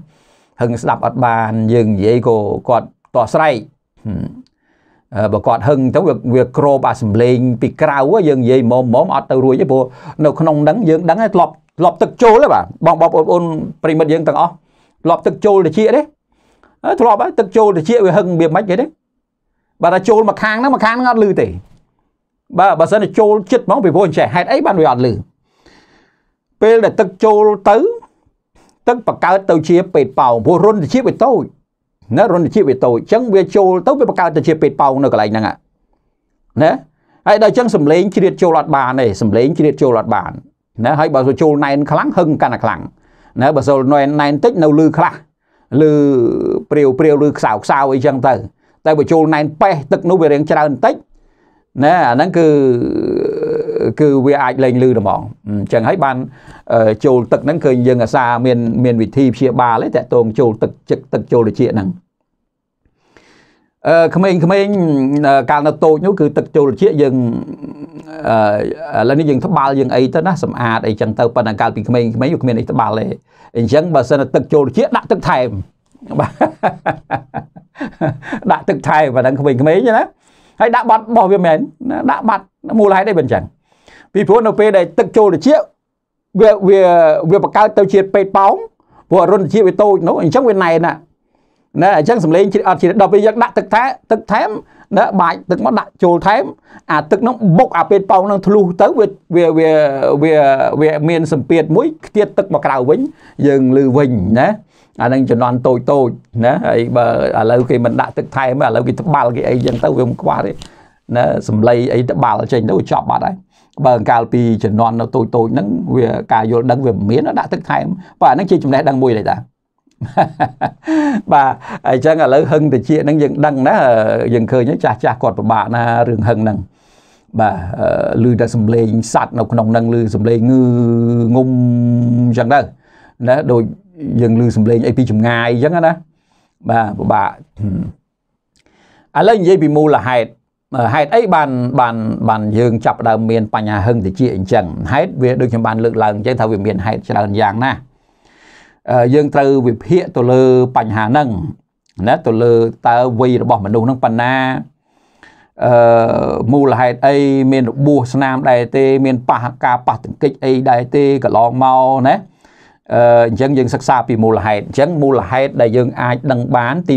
ហឹងស្ដាប់អត់បានយើងនិយាយក៏គាត់តស្រ័យបើគាត់ហឹងទៅវាក្របអាសម្លេងពីក្រៅយើងនិយាយមុំមុំអត់ទៅរួចទេព្រោះនៅក្នុងហ្នឹងយើងដឹងតែធ្លាប់ធ្លាប់ទឹកចូលទេបាទបងបងប្អូនប្រិមិត្តយើងទាំងអស់ធ្លាប់ទឹកចូលតិចទេធ្លាប់ទឹកចូលតិចវាហឹងវាមិនគេទេបាទតែចូលមកខាងហ្នឹងមកខាងហ្នឹងអត់លឺទេបាទបើសិនតែចូលចិត្តហ្មងពីព្រោះអញ្ចេះហេតុអីបានវាអត់លឺពេលដែលទឹកចូលទៅទឹកបង្កើតទៅជា ពេតប៉ោងព្រោះរុនតិចវាតូចណារន្ធជាតិវាតូចអញ្ចឹងវាចូលទៅវាបង្កើតទៅជាពេទ្យប៉ោងនៅកន្លែងហ្នឹងណាហើយដល់អញ្ចឹងសម្លេងជ្រៀតចូលអត់បានទេសម្លេងជ្រៀតចូលអត់បានណាហើយបើចូលណែនខ្លាំងហឹងកាន់តែខ្លាំងណាបើចូលណែនណែនតិចនៅលឺខ្លះលឺព្រាវព្រាវឬខ្សៅខ្សៅអីចឹងទៅ តែបើចូលណែនប៉េះទឹកនោះវារៀងច្រើនបន្តិចណាអាហ្នឹងគឺគឺវាអាចលែងលឺហ្មងអញ្ចឹងហើយបាន ចូលទឹកហ្នឹងឃើញយើងអាសាមានមានវិធីព្យាបាលទេតតងចូលទឹកចឹកទឹកចូលត្រជាហ្នឹងអឺក្មេងៗកាលនៅតូចនោះគឺទឹកចូលត្រជាយើងអឺឥឡូវនេះយើងត្បាល់យើងអីទៅណាសម្អាតអីចឹងទៅប៉ុន្តែកាលពីក្មេងៗវាគ្មានអីត្បាល់ទេអញ្ចឹងបើសិនតែទឹកចូលត្រជាដាក់ទឹកថែមបាទដាក់ទឹកថែមប៉ណ្ណឹងក្មេងៗណាហើយដាក់បាត់របស់វាមែនដាក់បាត់មូលហេតុអីបើអញ្ចឹងពីព្រោះនៅពេលដែលទឹកចូលត្រជាក់វាវាវាបង្កើតទៅជាតិពេទ្យប៉ោងព្រោះអរុនត្រជាក់វាតូចនោះអញ្ចឹងវាណែនណាណាអញ្ចឹងសម្លេងជ្រៀតអត់ជ្រៀតដល់ពេលយើងដាក់ទឹកថែទឹកថែមណាបាច់ទឹកមកដាក់ចូលថែមអាទឹកនោះបុកអាពេទ្យប៉ោងនឹងធ្លុះទៅវាវាវាវាវាមានសម្ពាធមួយខ្ទាតទឹកមកក្រៅវិញយើងលឺវិញណាអានឹងចំនួនតូចតូចណាហើយបើឥឡូវគេមិនដាក់ទឹកថែមឥឡូវគេត្បាល់គេអីចឹងទៅវាមិនខ្វះទេណាសម្លេងអីត្បាល់ចេញទៅចប់បាត់ហើយបើកាលពីជំនាន់នៅតូចតូចហ្នឹងវាការយល់ដឹងវាមិនមាន ដាក់ទឹកថែមបាទអាហ្នឹងជាចំណេះដឹងមួយដែរតាបាទអញ្ចឹងឥឡូវហឹងតិចហ្នឹងយើងដឹងណាយើងឃើញចាស់ចាស់គាត់ពិបាកណារឿងហឹងហ្នឹងបាទឮតែសំឡេងសัตว์នៅក្នុងហ្នឹងឮសំឡេងងឺងុំអញ្ចឹងទៅណាដូចយើងឮសំឡេងអីពីចម្ងាយអញ្ចឹងណាបាទពិបាកឥឡូវនិយាយពីមូលហេតុហេតុអីបានបានបាន យើងចាប់ដើមមានបញ្ហាហឹងតិចអញ្ចឹងហេតុវាដូចខ្ញុំបានលើកឡើងអញ្ចឹងថាវាមានហេតុច្រើនយ៉ាងណាស់យើងត្រូវវិភាគទៅលើបញ្ហាហ្នឹងណាទៅលើតើវ័យរបស់មនុស្សហ្នឹងប៉ុណ្ណាអឺមូលហេតុអីមានរបួសស្នាមដែរទេមានប៉ះការប៉ះទង្គិចអីដែរទេកន្លងមកណាអឺអញ្ចឹងយើង សិក្សាពីមូលហេតុអញ្ចឹងមូលហេតុដែលយើងអាចដឹងបានទី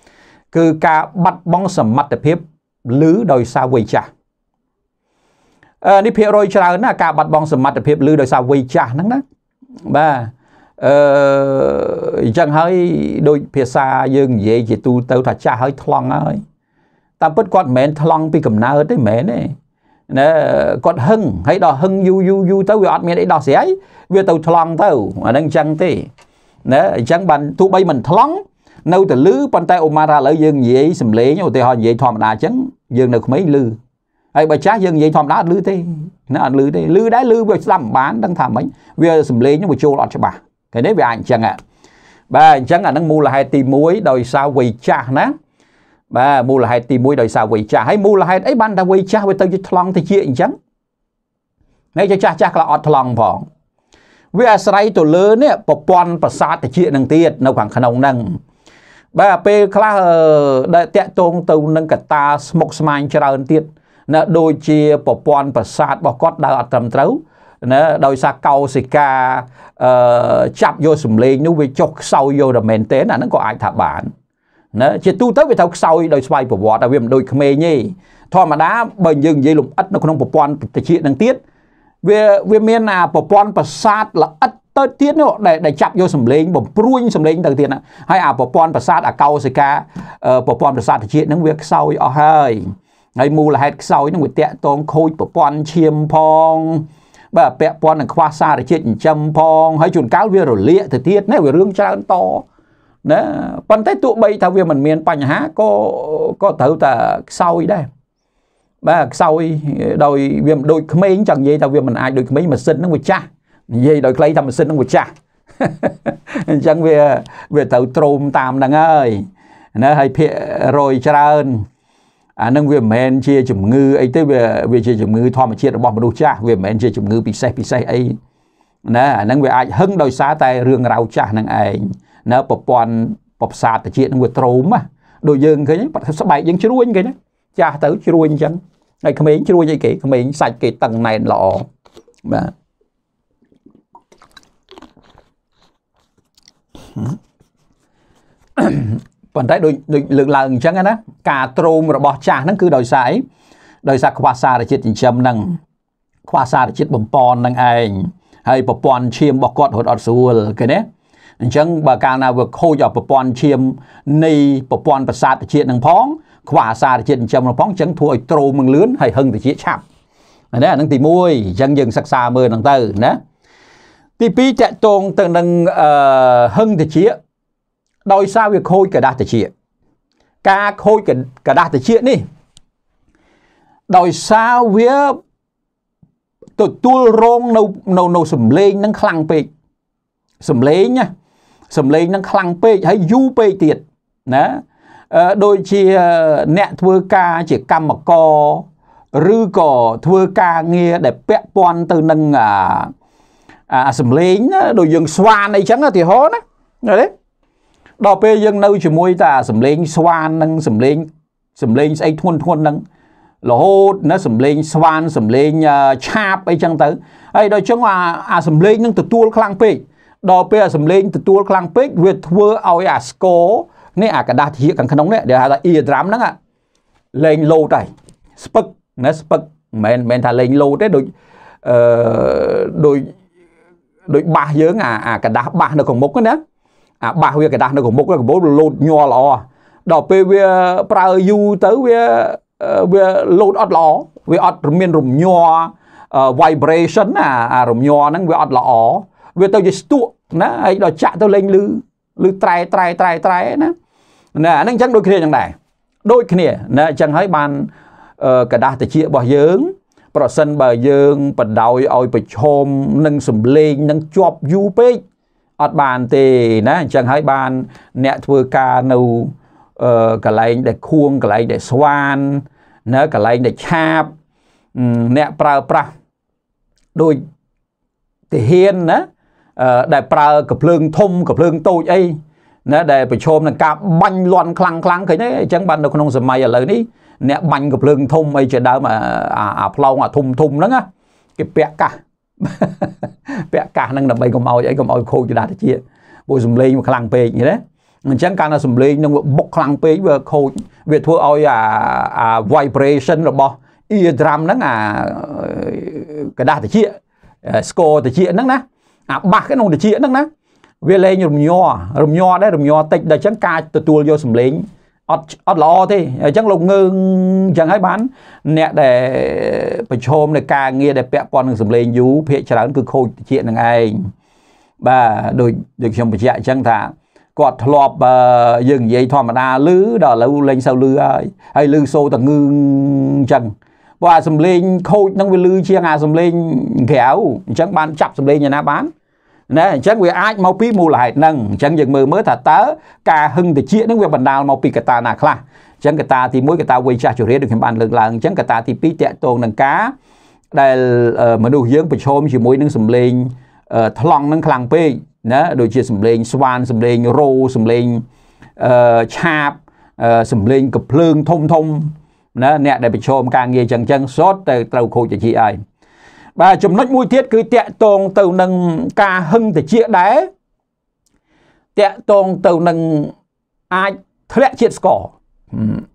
1គឺការបាត់បង់សមត្ថភាពឮដោយសារវ័យចាស់នេះភាគរយច្រើនណាការបាត់បង់សមត្ថភាពឮដោយសារវ័យចាស់ហ្នឹងណាបាទអឺអញ្ចឹងហើយដូចភាសាយើងនិយាយជាទូទៅថាចាស់ហើយថ្លង់ហើយតាមពិតគាត់មិនមែនថ្លង់ពីកំណើតទេមិនមែនទេណាគាត់ហឹងហើយដល់ហឹងយូរយូរយូរទៅវាអត់មានអីដោះស្រាយវាទៅថ្លង់ទៅអាហ្នឹងអញ្ចឹងទេណាអញ្ចឹងបានទោះបីមិនថ្លង់នៅតែលឺប៉ុន្តែអូម៉ាថាឥឡូវយើងនិយាយសំលេងឧទាហរណ៍និយាយធម្មតាអញ្ចឹងយើងនៅក្មេងលឺហើយបើចាស់យើងនិយាយធម្មតាអត់លឺទេណាអត់លឺទេលឺដែរលឺវាស្ដាប់មិនបានដឹងថាម៉េចវាសំលេងនឹងវាចូលអត់ច្បាស់ឃើញទេវាអាចអញ្ចឹងបាទអញ្ចឹងអានឹងមូលហេតុទី1ដោយសារវ័យចាស់ណាបាទមូលហេតុទី1ដោយសារវ័យចាស់ហើយមូលហេតុអីបានថាវ័យចាស់វាទៅជាថ្លង់ទៅជាអញ្ចឹងនៃចាស់ចាស់ខ្លះអត់ថ្លង់ផងវាអាស្រ័យទៅលើនេះប្រព័ន្ធប្រសាទតិចនឹងទៀតនៅខាងក្នុងហ្នឹងបាទពេលខ្លះដែលតាក់ទងទៅនឹងកតាស្មុកស្មាញច្រើនទៀតណាដូចជាប្រព័ន្ធប្រសាទរបស់គាត់ដើរអត់ត្រឹមត្រូវណាដោយសារកោសិកាអឺចាប់យកសម្លេងនោះវាចុះខ្សោយយកតែមែនទេអាហ្នឹងក៏អាចថាបានណាជាទូទៅវាត្រូវខ្សោយដោយស្វ័យប្រវត្តិហើយវាមិនដូចក្មេងទេធម្មតាបើយើងនិយាយលំអិតនៅក្នុងប្រព័ន្ធតិចនឹងទៀតវាវាមានអាប្រព័ន្ធប្រសាទល្អិតទៅទៀតនោះដែលចាប់យកសម្លេងបំព្រួញសម្លេងទៅទៀតណាហើយអាប្រព័ន្ធប្រសាទអាកោសិកាប្រព័ន្ធប្រសាទជាតិនឹងវាខ្សោយអស់ហើយហើយមូលហេតុខ្សោយនឹងវាតាក់តងខូចប្រព័ន្ធឈាមផងបាទពាក់ព័ន្ធនឹងខ្វះសារជាតិចិញ្ចឹមផង ហើយជួនកាលវារលាកទៅទៀតណាវារឿងច្រើនតណាប៉ុន្តែទោះបីថាវាមិនមានបញ្ហាក៏ក៏ត្រូវតែខ្សោយដែរបាទខ្សោយដោយវាមិនដូចក្មេងចង់និយាយថាវាមិនអាចដូចក្មេងម៉ាស៊ីននឹងវាចាស់និយាយដោយខ្លីថាម៉ាស៊ីននឹងវាចាស់អញ្ចឹងវាវាត្រូវទ្រោមតាមហ្នឹងហើយណាហើយភាគរយច្រើនអានឹងវាមិនមែនជា ជំងឺអីទេវាវាជាជំងឺធម្មជាតិរបស់មនុស្សចាស់វាមិនមែនជាជំងឺពិសេសពិសេសអីណាអានឹងវាអាចហឹងដោយសារតែរឿងរ៉ាវចាស់ហ្នឹងឯងណាប្រព័ន្ធប្រផ្សាទជាតិនឹងវាទ្រោមណាដូចយើងឃើញស្បែកយើងជ្រួញគេណាចាស់ទៅជ្រួញអញ្ចឹងហើយក្មេងជ្រួញអីគេក្មេងសាច់គេតឹងណែនល្អបាទប៉ុន្តែដូចដូចលើកឡើងអញ្ចឹងណាការទ្រោមរបស់ចាស់ហ្នឹងគឺដោយសារអីដោយសារខ្វះសារជាតិចិញ្ចឹមហ្នឹងខ្វះសារជាតិបំពន់ហ្នឹងឯងហើយប្រព័ន្ធឈាមរបស់គាត់រត់អត់ស្រួលគេណាអញ្ចឹងបើកាលណាវាខូចប្រព័ន្ធឈាមនៃប្រព័ន្ធប្រសាទជាតិនឹងផងខ្វះសារជាតិចិញ្ចឹមនឹងផងអញ្ចឹងធ្វើឲ្យទ្រោមនឹងលឿនហើយហឹងតិចឆាប់ណាអានឹងទី1អញ្ចឹងយើងសិក្សាមើលហ្នឹងទៅណាទី2តកតងទៅនឹងអឺហឹងតិចដោយសារវាខូចกระดาษតិចការខូចกระดาษតិចនេះដោយសារវាទទួលរងនៅនៅនៅសំឡេងនឹងខ្លាំងពេកសំឡេងណាសំឡេងនឹងខ្លាំងពេកហើយយូរពេកទៀតណាដូចជាអ្នកធ្វើការជាកម្មករឬក៏ធ្វើការងារដែលពាក់ព័ន្ធទៅនឹងអាអាសំលេងណាដូចយើងស្វានអីចឹងឧទាហរណ៍ណាទេដល់ពេលយើងនៅជាមួយតែអាសំលេងស្វាននិងសំលេងសំលេងស្អីធ្ងន់ធ្ងន់ហ្នឹងរហូតណាសំលេងស្វានសំលេងឆាបអីចឹងទៅហើយដល់ចឹងអាអាសំលេងនឹងទទួលខ្លាំងពេកដល់ពេលអាសំលេងទទួលខ្លាំងពេកវាធ្វើឲ្យអាស្គរនេះអាกระดาษធាតុខាងក្នុងនេះដែលហៅថា ear drum ហ្នឹងលេងលោតហើយស្ពឹកណាស្ពឹកមិនមែនមិនថាលេងលោតទេដូចអឺដូចដូចបាសយើងអាអាกระដាស់បាសនៅក្នុងមុខណាអាបាសវាกระដាស់នៅក្នុងមុខកម្ពុជាលោតញ័រល្អដល់ពេលវាប្រើយូរទៅវាវាលោតអត់ល្អវាអត់មានរំញ័រ vibration ណាអារំញ័រហ្នឹងវាអត់ល្អវាទៅជាស្ទក់ណាហើយដល់ចាក់ទៅលេងលឺលឺត្រែត្រែត្រែត្រែណាណាហ្នឹងអញ្ចឹងដូចគ្នាចឹងដែរដូចគ្នាណាអញ្ចឹងហើយបានកដាស់តិចរបស់យើងប្រសិនបើយើងបដោយឲ្យប្រឈមនឹងសម្លេងនឹងជាប់យូរពេកអត់បានទេណាអញ្ចឹងហើយបានអ្នកធ្វើការនៅកន្លែងដែលខួងកន្លែងដែលស្វាននៅកន្លែងដែលឆាបអ្នកប្រើប្រាស់ដូចទាហានណាដែល ប្រើកំភ្លើងធំកំភ្លើងតូចអីណាដែលប្រឈមនឹងការបាញ់លន់ខ្លាំងខ្លាំងឃើញទេអញ្ចឹងបាននៅក្នុងសម័យឥឡូវនេះអ្នកបាញ់កំភ្លើងធំអីជាដើមអាផ្លោងអាធំធំហ្នឹងគេពាក់កាសពាក់កាសហ្នឹងដើម្បីកុំឲ្យអីកុំឲ្យខូចដាតិចពួកសំលេងខ្លាំងពេកណាអញ្ចឹងកាលណាសំលេងនឹងបុកខ្លាំងពេកវាខូចវាធ្វើឲ្យអា vibration របស់ ear drum ហ្នឹងអាกระดาษតិច score តិចហ្នឹងណាអាបាសក្នុងតិចហ្នឹងណាវាលេង រំញ័ររំញ័រដែររំញ័រតិចដល់អញ្ចឹងការទទួលយកសំលេងអត់អត់ល្អទេអញ្ចឹងលោកងើងអញ្ចឹងហើយបាន អ្នកដែលប្រឈមនឹងការងារដែលពាក់ព័ន្ធនឹងសម្លេងយូរភាកច្រើនគឺខូចតិចនឹងឯងបាទដូចដូចខ្ញុំបញ្ជាក់អញ្ចឹងថាគាត់ធ្លាប់យើងនិយាយធម្មតាឮដល់ឥឡូវលេងសូវឮហើយហើយឮសូតងឹងអញ្ចឹងព្រោះអាសំលេងខូចនឹងវាឮជាងអាសំលេងក្រៅអញ្ចឹងបានចាប់សំលេងយ៉ាងណាបានណាអញ្ចឹងវាអាចមកពីមូលហេតុហ្នឹងអញ្ចឹងយើងមើលមើលថាតើការហឹងតិចហ្នឹងវាបណ្ដាលមកពីកត្តាណាខ្លះអញ្ចឹងកត្តាទី1កត្តាវ័យចាស់ជរាដូចខ្ញុំបានលើកឡើងអញ្ចឹងកត្តាទី2តកតងនឹងការដែលមនុស្សយើងប្រឈមជាមួយនឹងសម្លេងថ្លង់នឹងខ្លាំងពេកណាដូចជាសម្លេងស្វានសម្លេងរោសម្លេងឆាបសម្លេងកំភ្លើងធំធំណាអ្នកដែលប្រឈមការងារចឹងចឹងសុទ្ធតែត្រូវខូចអាជីពឯងបាទចំណុចមួយទៀតគឺតកតងទៅនឹងការហឹងតិចដែរតកតងទៅនឹងអាចធ្លាក់ជាតិស្ករ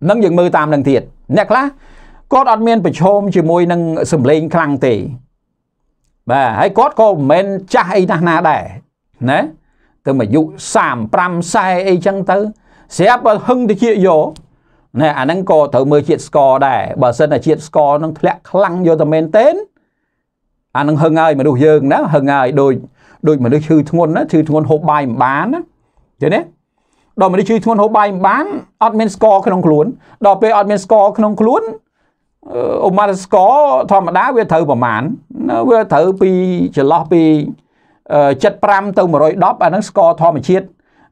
នឹងយើងមើលតាមនឹងទៀតអ្នកខ្លះគាត់អត់មានប្រឈមជាមួយនឹងសម្លេងខ្លាំងទេបាទហើយគាត់ក៏មិនមែនចាស់អីណាស់ណាដែរណាទៅអាយុ35 40អីចឹងទៅស្រាប់បើហឹងតិចយកណែអាហ្នឹងក៏ត្រូវមើលជាតិស្ករដែរបើសិនតែជាតិស្ករនឹងធ្លាក់ខ្លាំងយកតែមែនទេអានឹងហឹងហើយមនុស្សយើងហ្នឹងហឹងហើយដូចដូចមនុស្សឈឺធ្ងន់ណាឈឺធ្ងន់ហូបបាយមិនបានណាឃើញទេដល់មនុស្សឈឺធ្ងន់ហូបបាយមិនបានអត់មានស្ករក្នុងខ្លួនដល់ពេលអត់មានស្ករក្នុងខ្លួនអូម៉ាស្ករធម្មតាវាត្រូវប្រមាណវាត្រូវពីចន្លោះពី75ទៅ110អាហ្នឹងស្ករធម្មជាតិ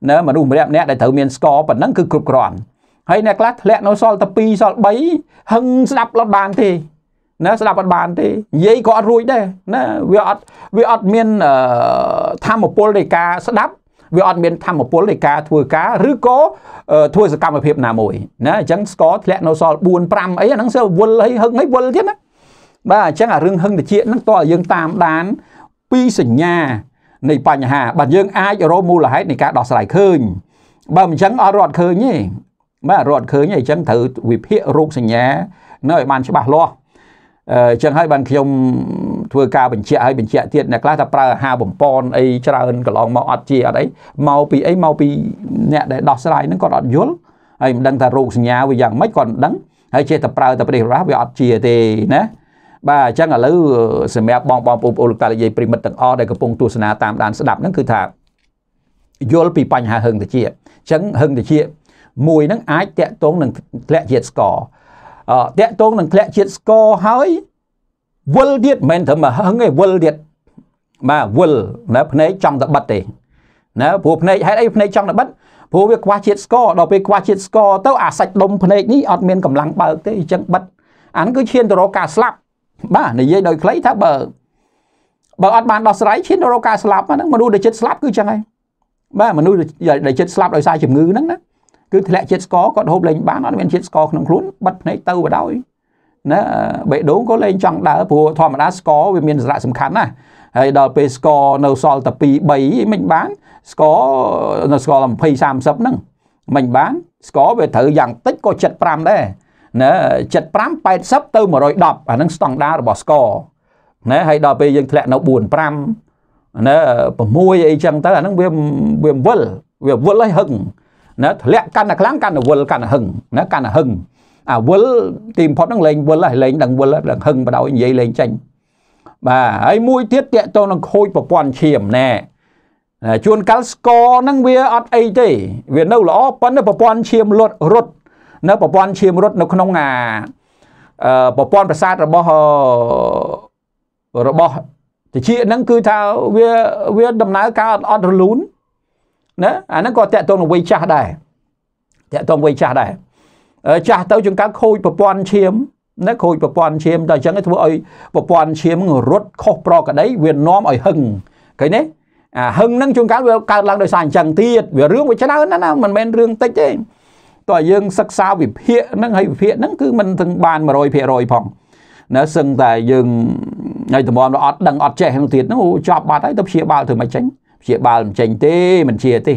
ណាមនុស្សម្នាក់ម្នាក់ដែលត្រូវមានស្ករប៉ុណ្ណឹងគឺគ្រប់គ្រាន់ហើយអ្នកខ្លះធ្លាក់នៅសល់តែ2សល់3ហឹងស្ដាប់លត់បានទេណាស្ដាប់អត់បានទេនិយាយក៏អត់រួចដែរណាវាអត់វាអត់មានធម្មពលនៃការស្ដាប់ វាអត់មានធម្មពលនៃការធ្វើការឬក៏ធ្វើសកម្មភាពណាមួយណាអញ្ចឹងស្គរធ្លាក់នៅសល់4 5អីអាហ្នឹងសើវល់ហើយហឹងអីវល់ទៀតណាបាទអញ្ចឹងអារឿងហឹងតិចហ្នឹងតើយើងតាមដានពីសញ្ញានៃបញ្ហាបាទយើង អាចរកមូលហេតុនៃការដោះស្រាយឃើញបើមិនអញ្ចឹងអត់រត់ឃើញទេបាទរត់ឃើញអីអញ្ចឹងត្រូវវិភាគរោគសញ្ញានៅឲ្យបានច្បាស់លាស់អញ្ចឹងហើយបានខ្ញុំធ្វើការបញ្ជាក់ហើយបញ្ជាក់ទៀតអ្នកខ្លះថាប្រើអាហារបំពន់អីច្រើនកន្លងមកអត់ជាអត់អីមកពីអីមកពីអ្នកដែលដោះស្រាយហ្នឹងគាត់អត់យល់ហើយមិនដឹងថារោគសញ្ញាវាយ៉ាងម៉េចគាត់មិនដឹងហើយចេះតែប្រើតែប្រទេសរ៉ាស់វាអត់ជាទេណាបាទអញ្ចឹងឥឡូវសម្រាប់បងបងប្អូនប្អូនលោកតាលោកយាយប្រិមិត្តទាំងអស់ដែលកំពុងទស្សនាតាមដានស្ដាប់ហ្នឹងគឺថាយល់ពីបញ្ហាហឹងតិចអញ្ចឹងហឹងតិចមួយហ្នឹងអាចតកតងនឹងធ្លាក់ជាតិស្ករតាក់ទងនឹងធ្លាក់ជាតិស្ករហើយវិលទៀតមិនត្រឹមហឹងទេវិលទៀតបាទវិលណាភ្នែកចង់តែបិទទេណាព្រោះភ្នែកហេតុអីភ្នែកចង់តែបិទព្រោះវាខ្វះជាតិស្ករដល់ពេលខ្វះជាតិស្ករទៅ អាសាច់ដុំភ្នែកនេះអត់មានកម្លាំងបើកទេអញ្ចឹងបិទអានគឺឈានទៅរកការស្លាប់បាទនិយាយដោយខ្លីថាបើបើអត់បានដោះស្រាយឈានទៅរកការស្លាប់ហ្នឹងមនុស្សដែលចិត្តស្លាប់គឺចឹងហើយបាទមនុស្សដែលចិត្តស្លាប់ដោយសារជំងឺហ្នឹងណាគឺធ្លាក់ជាតិស្ករគាត់ហូបលេងបានអត់មានជាតិស្ករក្នុងខ្លួនបិទភ្នែកទៅបដ ாய் ណាបេះដូងក៏លេងចង់ដើរព្រោះធម្មតាស្ករវាមានសារៈសំខាន់ណាហើយដល់ពេលស្ករនៅសល់តែ2 3មិនបានស្ករនៅស្ករ20 30ហ្នឹងមិនបានស្ករវាត្រូវយ៉ាងតិចក៏75ដែរណា75 80ទៅ110អាហ្នឹងស្តង់ដាររបស់ស្ករណាហើយដល់ពេលយើងធ្លាក់នៅ45ណា6អីចឹងទៅអាហ្នឹងវាវាវិលវាវិលហើយហឹងណាធ្លាក់កាន់តែខ្លាំងកាន់តែវិលកាន់តែហឹងណាកាន់តែហឹងអាវិលទីបំផុតហ្នឹងលេងវិលហើយលេងដល់វិលដល់ហឹងបដ ாய் និយាយលេងចេញបាទហើយមួយទៀតតកតនឹងខូចប្រព័ន្ធឈាមណែជួនកាលស្ករហ្នឹងវាអត់អីទេវានៅល្អប៉ុន្តែប្រព័ន្ធឈាមលត់រត់នៅប្រព័ន្ធឈាមរត់នៅក្នុងអាប្រព័ន្ធប្រសាទរបស់របស់តិចហ្នឹងគឺថាវាវាដំណើរការអត់រលូនណាអាហ្នឹងក៏តាក់ទងនឹងវ័យចាស់ដែរតាក់ទងវ័យចាស់ដែរចាស់ទៅចង្កើតខូចប្រព័ន្ធឈាមណាខូចប្រព័ន្ធឈាមដល់អញ្ចឹងធ្វើឲ្យប្រព័ន្ធឈាមរត់ខុសប្រក្រតីវានាំឲ្យហឹងឃើញទេអាហឹងហ្នឹងជួនកាលវាកើតឡើងដោយសារអញ្ចឹងទៀតវារឿងវាច្រើនណាស់ណាមិនមែនរឿងតិចទេតើយើងសិក្សាវិភាគហ្នឹងហើយវិភាគហ្នឹងគឺមិនទាំងបាន100%ផងណាសឹងតែយើងហើយតម្រាំអត់ដឹងអត់ចេះហ្នឹងទៀតនោះចប់បាត់ហើយទៅព្យាបាលធ្វើម៉េចចេញព្យាបាលមិនចេញទេមិនជាទេ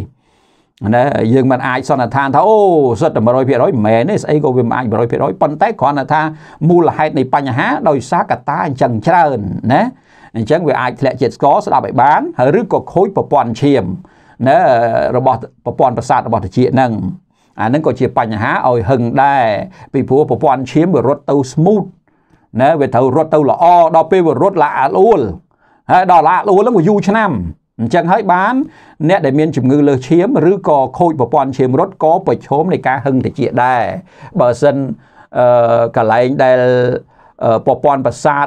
ណាយើងមិនអាច សន្និដ្ឋានថាអូសិតតែ100%មិនមែនទេស្អីក៏វាមិនអាច100%ប៉ុន្តែគ្រាន់តែថាមូលហេតុនៃបញ្ហាដោយសារកត្តាអញ្ចឹងច្រើនណាអញ្ចឹងវាអាចធ្លាក់ជាតិស្ករស្ដាប់ឲ្យបានហើយឬក៏ខូចប្រព័ន្ធឈាមណារបស់ប្រព័ន្ធប្រសាទរបស់ត្រចៀកហ្នឹងអាហ្នឹងក៏ជាបញ្ហាឲ្យហឹងដែរពីព្រោះប្រព័ន្ធឈាមវារត់ទៅ smooth ណាវាត្រូវរត់ទៅល្អដល់ពេលវារត់ឡាអាលអួលហើយដល់ឡាអាលអួលហ្នឹងវាយូរឆ្នាំអញ្ចឹងហើយបាន អ្នកដែលមានជំងឺលើសឈាមឬក៏ខូចប្រព័ន្ធឈាមរត់ក៏ប្រឈមនៃការហឹងតិចដែរបើសិនអឺកន្លែងដែលប្រព័ន្ធប្រសាទ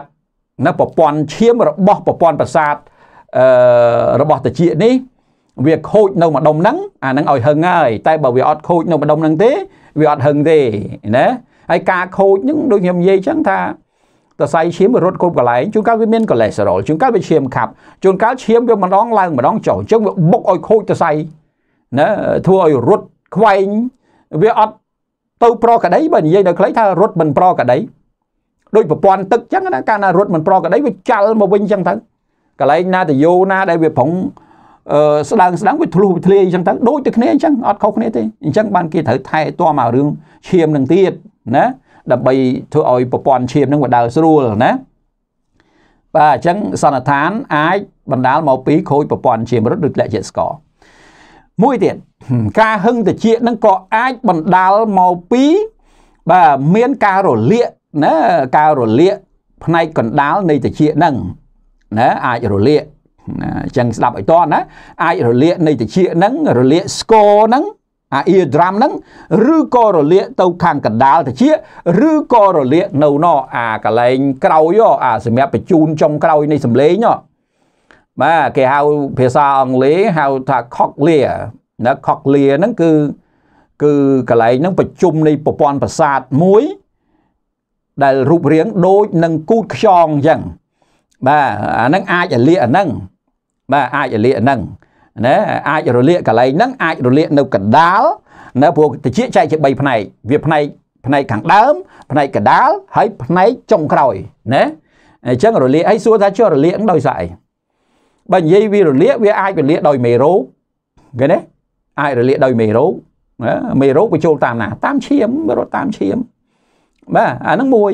នៅប្រព័ន្ធឈាមរបស់ប្រព័ន្ធប្រសាទអឺរបស់តិចនេះវាខូចនៅម្ដុំហ្នឹងអាហ្នឹងឲ្យហឹងហើយតែបើវាអត់ខូចនៅម្ដុំហ្នឹងទេវាអត់ហឹងទេណាហើយការខូចហ្នឹងដូចខ្ញុំនិយាយចឹងថាសរសៃឈាមរត់គ្រប់កន្លែងជួនកាលវាមានកូលេស្តេរ៉ុលជួនកាលវាឈាមខាប់ជួនកាលឈាមវាម្ដងឡើងម្ដងចុះអញ្ចឹងវាបុកឲ្យខូចសរសៃណាធ្វើឲ្យរត់ខ្វែងវាអត់ទៅប្រក្តីបើនិយាយដល់ខ្លីថារត់មិនប្រក្តីដោយប្រព័ន្ធទឹកអញ្ចឹងណាកាលណារត់មិនប្រក្តីវាចាល់មកវិញអញ្ចឹងទៅកន្លែងណាតយោណាដែលវាប្រងអឺស្ដាងស្ដាងវាធ្លុះធ្លាយអញ្ចឹងទៅដូចតែគ្នាអញ្ចឹងអត់ខុសគ្នាទេអញ្ចឹងបានគេត្រូវថែទាំមករឿងឈាមនឹងទៀតណាដើម្បីធ្វើឲ្យប្រព័ន្ធឈាមនឹងវាដើរស្រួលណាបាទអញ្ចឹងសន្និដ្ឋាន អាចបណ្ដាលមកពី ខូចប្រព័ន្ធឈាមរត់ឬធ្លាក់ជាតិស្ករមួយទៀតការហឹងតិចនឹងក៏អាចបណ្ដាលមកពីបាទមានការរលាកណាការរលាក ផ្នែកកណ្ដាលនៃតិចនឹងណាអាចរលាកអញ្ចឹងស្ដាប់ឲ្យតរណាអាច រលាកនៃតិចនឹងរលាកស្គរនឹងអាអ៊ីដ្រាមហ្នឹងឬក៏រលាកទៅខាងកណ្ដាលតិចឬក៏រលាកនៅណអាកលែងក្រោយ អាសម្រាប់បញ្ជូនចុងក្រោយនៃសម្លេងណបាទគេហៅភាសាអង់គ្លេសហៅថា cochlea ណា cochlea ហ្នឹងគឺគឺកលែងហ្នឹងប្រជុំនៃប្រព័ន្ធប្រសាទមួយ ដែលរូបរាងដូចនឹងគូតខ្យងអញ្ចឹងបាទអាហ្នឹងអាចរលាកអាហ្នឹងបាទអាចរលាកអាហ្នឹងណាអាចរលាកកន្លែងហ្នឹងអាចរលាក នៅកណ្ដាលណាព្រោះតិចចែកជា3ផ្នែកវា ផ្នែកផ្នែកខាងដើម ផ្នែកកណ្ដាលហើយផ្នែកចុងក្រោយណាអញ្ចឹងរលាកអីសួរថាចុះរលាកដោយសារអីបើនិយាយវារលាកវាអាចរលាកដោយមេរោគគេណាអាចរលាកដោយមេរោគមេរោគវាចូលតាមណាតាមឈាមរត់តាមឈាមបាទអាហ្នឹងមួយ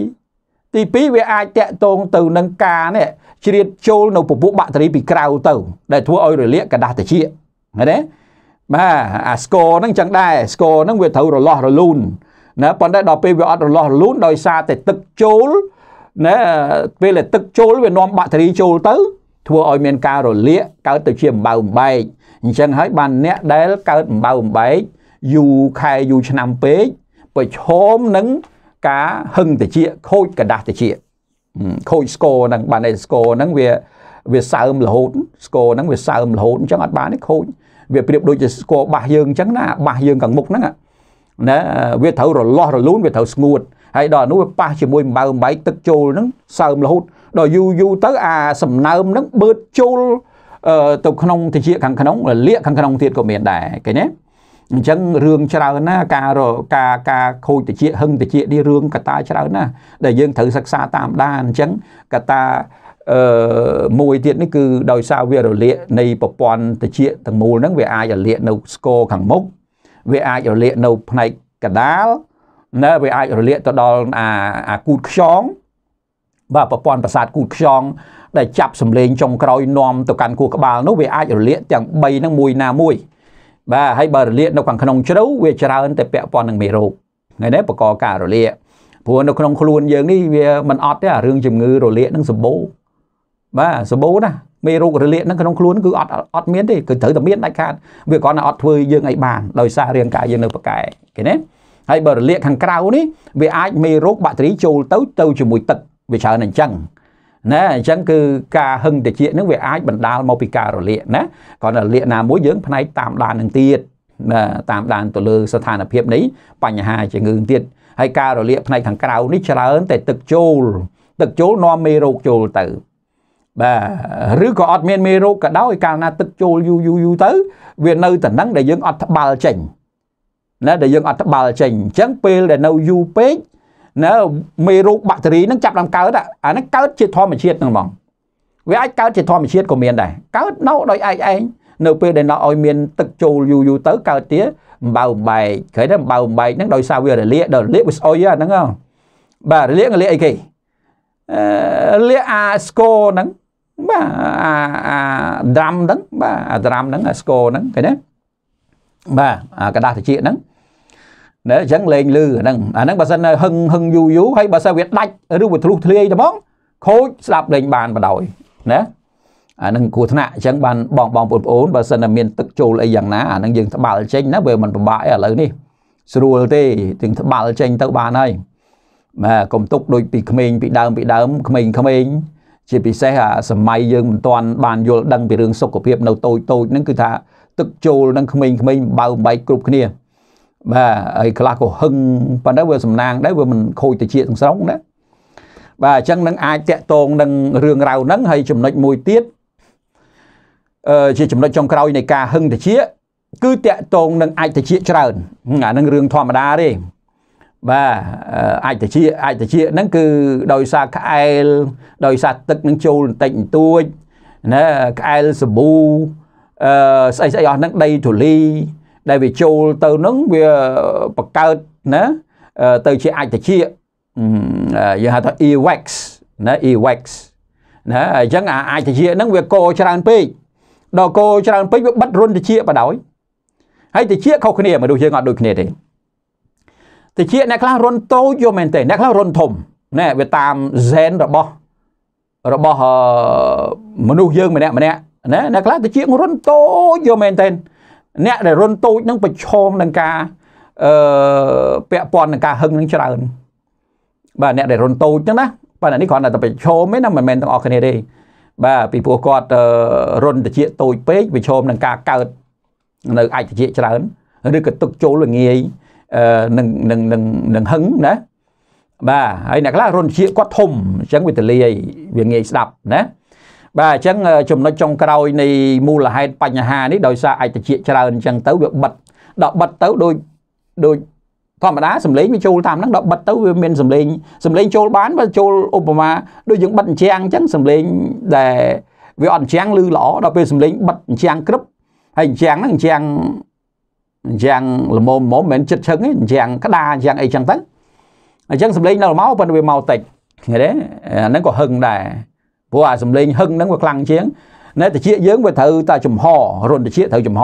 ទី2វាអាចតាក់ទងទៅនឹងការនេះជ្រៀតចូលនៅពពុះបាក់តេរីពីក្រៅទៅដែលធ្វើឲ្យរលាកกระดาษត្រចៀកឃើញទេបាទអាស្គរហ្នឹងចឹងដែរស្គរហ្នឹងវាត្រូវរលាស់រលូនណាប៉ុន្តែដល់ពេលវាអត់រលាស់រលូនដោយសារតែទឹកចូលណាពេលដែលទឹកចូលវានាំបាក់តេរីចូលទៅ ធ្វើឲ្យមានការរលាកកើតទៅជាអំបៅអំបែកអញ្ចឹងហើយបានអ្នកដែលកើតអំបៅអំបែកយូរខែយូរឆ្នាំពេកប្រឈមនឹងការហឹងតិចខូចกระដាស់តិចខូចស្គរហ្នឹងបានឯស្គរហ្នឹងវាវាសើមរហូតស្គរហ្នឹងវាសើមរហូតអញ្ចឹងអត់បានទេខូចវាប្រៀបដូចជាស្គរបាសយើងអញ្ចឹងណា បាសយើងខាងមុខហ្នឹងណាវាត្រូវរលាស់រលូនវាត្រូវស្ងួតហើយដល់នោះវាប៉ះជាមួយម្បៅម្បែកទឹកចូលហ្នឹងសើមរហូតដល់យូរយូរទៅអាសំណើមហ្នឹងបឺតចូលទៅក្នុងតិចខាងក្នុងលាកខាងក្នុងទៀតក៏មានដែរឃើញទេអញ្ចឹងរឿងច្រើនណា ការការការខូចតិចហឹងតិចនេះរឿងកតាច្រើនណាដែលយើងត្រូវសិក្សាតាមដានអញ្ចឹងកតាអឺមួយទៀតនេះគឺដោយសារវារលាកនៃប្រព័ន្ធតិចទាំងមូលហ្នឹងវាអាចរលាកនៅស្គរខាងមុខវាអាចរលាក នៅផ្នែកកដាលណាវាអាចរលាកទៅដល់អាអាគូតខ្យងបាទប្រព័ន្ធប្រសាទគូតខ្យងដែលចាប់សម្លេងចុងក្រោយនាំទៅកាន់គូក្បាលនោះវាអាចរលាកទាំង3ហ្នឹងមួយណាមួយបាទហើយបើរលាកនៅខាងក្នុងជ្រៅវាច្រើន តែពាក់ព័ន្ធនឹងមេរោគថ្ងៃនេះបកកការរលាកព្រោះនៅក្នុងខ្លួនយើងនេះវាមិនអត់ទេអារឿងជំងឺរលាកនឹងសម្បូរបាទសម្បូរណាមេរោគរលាកនឹងក្នុងខ្លួនគឺអត់អត់មានទេគឺត្រូវតែមានដាច់ខាត វាគ្រាន់តែអត់ធ្វើយើងអីបានដោយសាររាងកាយយើងនៅប្រកែគេណាហើយបើរលាកខាងក្រៅនេះវាអាចមេរោគបាក់តេរីចូលទៅទៅជាមួយទឹកវាច្រើនអញ្ចឹងណាអញ្ចឹងគឺការហឹងតិចនឹងវាអាចបណ្ដាលមកពីការរលាកណាគាត់រលាកណាមួយយើងផ្នែកតាមដាននឹងទៀតណាតាមដានទៅលើស្ថានភាពនេះបញ្ហាជំងឺទៀតហើយការរលាកផ្នែកខាងក្រៅនេះច្រើនតែទឹកចូល ទឹកចូលនាំមេរោគចូលទៅបាទឬក៏អត់មានមេរោគក៏ដោយកាលណាទឹកចូលយូរយូរយូរទៅវានៅតែនឹងដែលយើងអត់ត្បាល់ចេញណាដែលយើងអត់ត្បាល់ចេញអញ្ចឹងពេលដែលនៅយូរពេកនៅមេរោគបាក់តេរីនឹងចាប់ដើមកើតអាហ្នឹងកើតជាធម្មជាតិហ្នឹងហ្មងវាអាចកើតជាធម្មជាតិក៏មានដែរកើតនៅដោយឯងឯងនៅពេលដែលដាក់ឲ្យមាន ទឹកចូលយូរយូរទៅកើតទៀតអំបៅអំបែកឃើញទេអំបៅអំបែកហ្នឹងដោយសារវារលាកដល់រលាកវាស្អុយហ្នឹងបាទរលាករលាកអីគេរលាកអាស្គរហ្នឹងបាទអាអាដ្រាំហ្នឹងបាទអាដ្រាំហ្នឹងអាស្គរហ្នឹងឃើញទេបាទអាกระดาษត្រចៀកហ្នឹងណាអញ្ចឹងលេងលឺអាហ្នឹងអាហ្នឹងបើសិនហឹងហឹងយូរយូរហើយបើសិនវាដាច់ឬវាធ្លុះធ្លាយត្មងខូចស្ដាប់លេងបានបដ ாய் ណាអានឹងគ្រោះថ្នាក់អញ្ចឹងបានបងបងបងប្អូនបើសិនតែមានទឹកចូលអីយ៉ាងណាអានឹងយើងត្បាល់ចេញណាវាមិនពិបាកឯឥឡូវនេះស្រួលទេទាំងត្បាល់ចេញទៅបានហើយបាទកុំទុកដូចពីក្មេងពីដើមពីដើមក្មេងក្មេងជាពិសេសអាសម័យយើងមិនទាន់បានយល់ដឹងពីរឿងសុខភាពនៅតូចតូចហ្នឹងគឺថា ទឹកចូលនឹងក្មេងក្មេងបើបែកគ្រប់គ្នាបាទហើយខ្លះក៏ហឹងប៉ុន្តែវាសំណាងដែរវាមិនខូចតិចទាំងស្រុងណាបាទអញ្ចឹងនឹងអាចតកតងនឹងរឿងរ៉ាវហ្នឹងហើយចំណុចមួយទៀតអឺជាចំណុចចុងក្រោយនៃការហឹងតិចគឺតកតងនឹងអាចតិចច្រើនអានឹងរឿងធម្មតាទេបាទអាចតិចអាចតិចហ្នឹងគឺដោយសារក្អែលដោយសារទឹកនឹងចូលបន្តិចបន្តួចណាក្អែលសាប៊ូអឺស្អីស្អីអស់ហ្នឹងដីធូលីដែលវាចូលទៅនឹងវាបង្កើតណាទៅជាអត្តជាយើងហៅថា ewax ណា ewax ណាអញ្ចឹងអាអត្តជាហ្នឹងវាកោច្រើនពេកដល់កោច្រើនពេកវាបិទរុនតិជាបដ ாய் ហើយតិជាខុសគ្នា មនុស្សយើងអត់ដូចគ្នាទេតិជាអ្នកខ្លះរុនតូចយកមែនទេអ្នកខ្លះរុនធំណែវាតាម zen របស់របស់មនុស្សយើងម្នាក់ម្នាក់ណាអ្នកខ្លះតិជារុនតូចយកមែនទេអ្នកដែលរុនតូចនឹងប្រឈមនឹងការអឺពាក់ព័ន្ធនឹងការហឹងនឹងច្រើនបាទអ្នកដែលរុនតូចហ្នឹងណាបាទនេះគ្រាន់តែប្រឈមទេណាមិនមែនទាំងអស់គ្នាទេបាទពីព្រោះគាត់រុនតិចតូចពេកប្រឈមនឹងការកើតនៅអាចតិចច្រើនឬក៏ទឹកចូលល្ងាយនឹងនឹងនឹងនឹងហឹងណាបាទហើយអ្នកខ្លះរុនជាគាត់ធំអញ្ចឹងវាទលាយវាងាយស្ដាប់ណាបាទអញ្ចឹងចំណុចចុងក្រោយនៃមូលហេតុបញ្ហានេះដោយសារឯកជាតិច្រើនអញ្ចឹងទៅវាបិទដល់បិទទៅដូចដូចធម្មតាសំឡេងវាចូលតាមហ្នឹងដល់បិទទៅវាមានសំឡេងសំឡេងចូលបានបើចូលឧបមាដូចយើងបិទអញ្ចាំងអញ្ចឹងសំឡេងដែលវាអត់អញ្ចាំងឮល្អដល់ពេលសំឡេងបិទអញ្ចាំងក្រឹបហើយអញ្ចាំងហ្នឹងអញ្ចាំងអញ្ចាំងល្មមល្មមមិនមែនចិត្តឈឹងទេអញ្ចាំងក្តារអញ្ចាំងអីចឹងទៅអញ្ចឹងសំឡេងដល់មកប៉ុន្តែវាមកតិចឃើញទេអាហ្នឹងក៏ហឹងដែរព្រោះអាសំឡេងហឹងហ្នឹងវាខ្លាំងជាងនៅតិចយើងវាត្រូវតែចំហរន្ធតិចត្រូវចំហ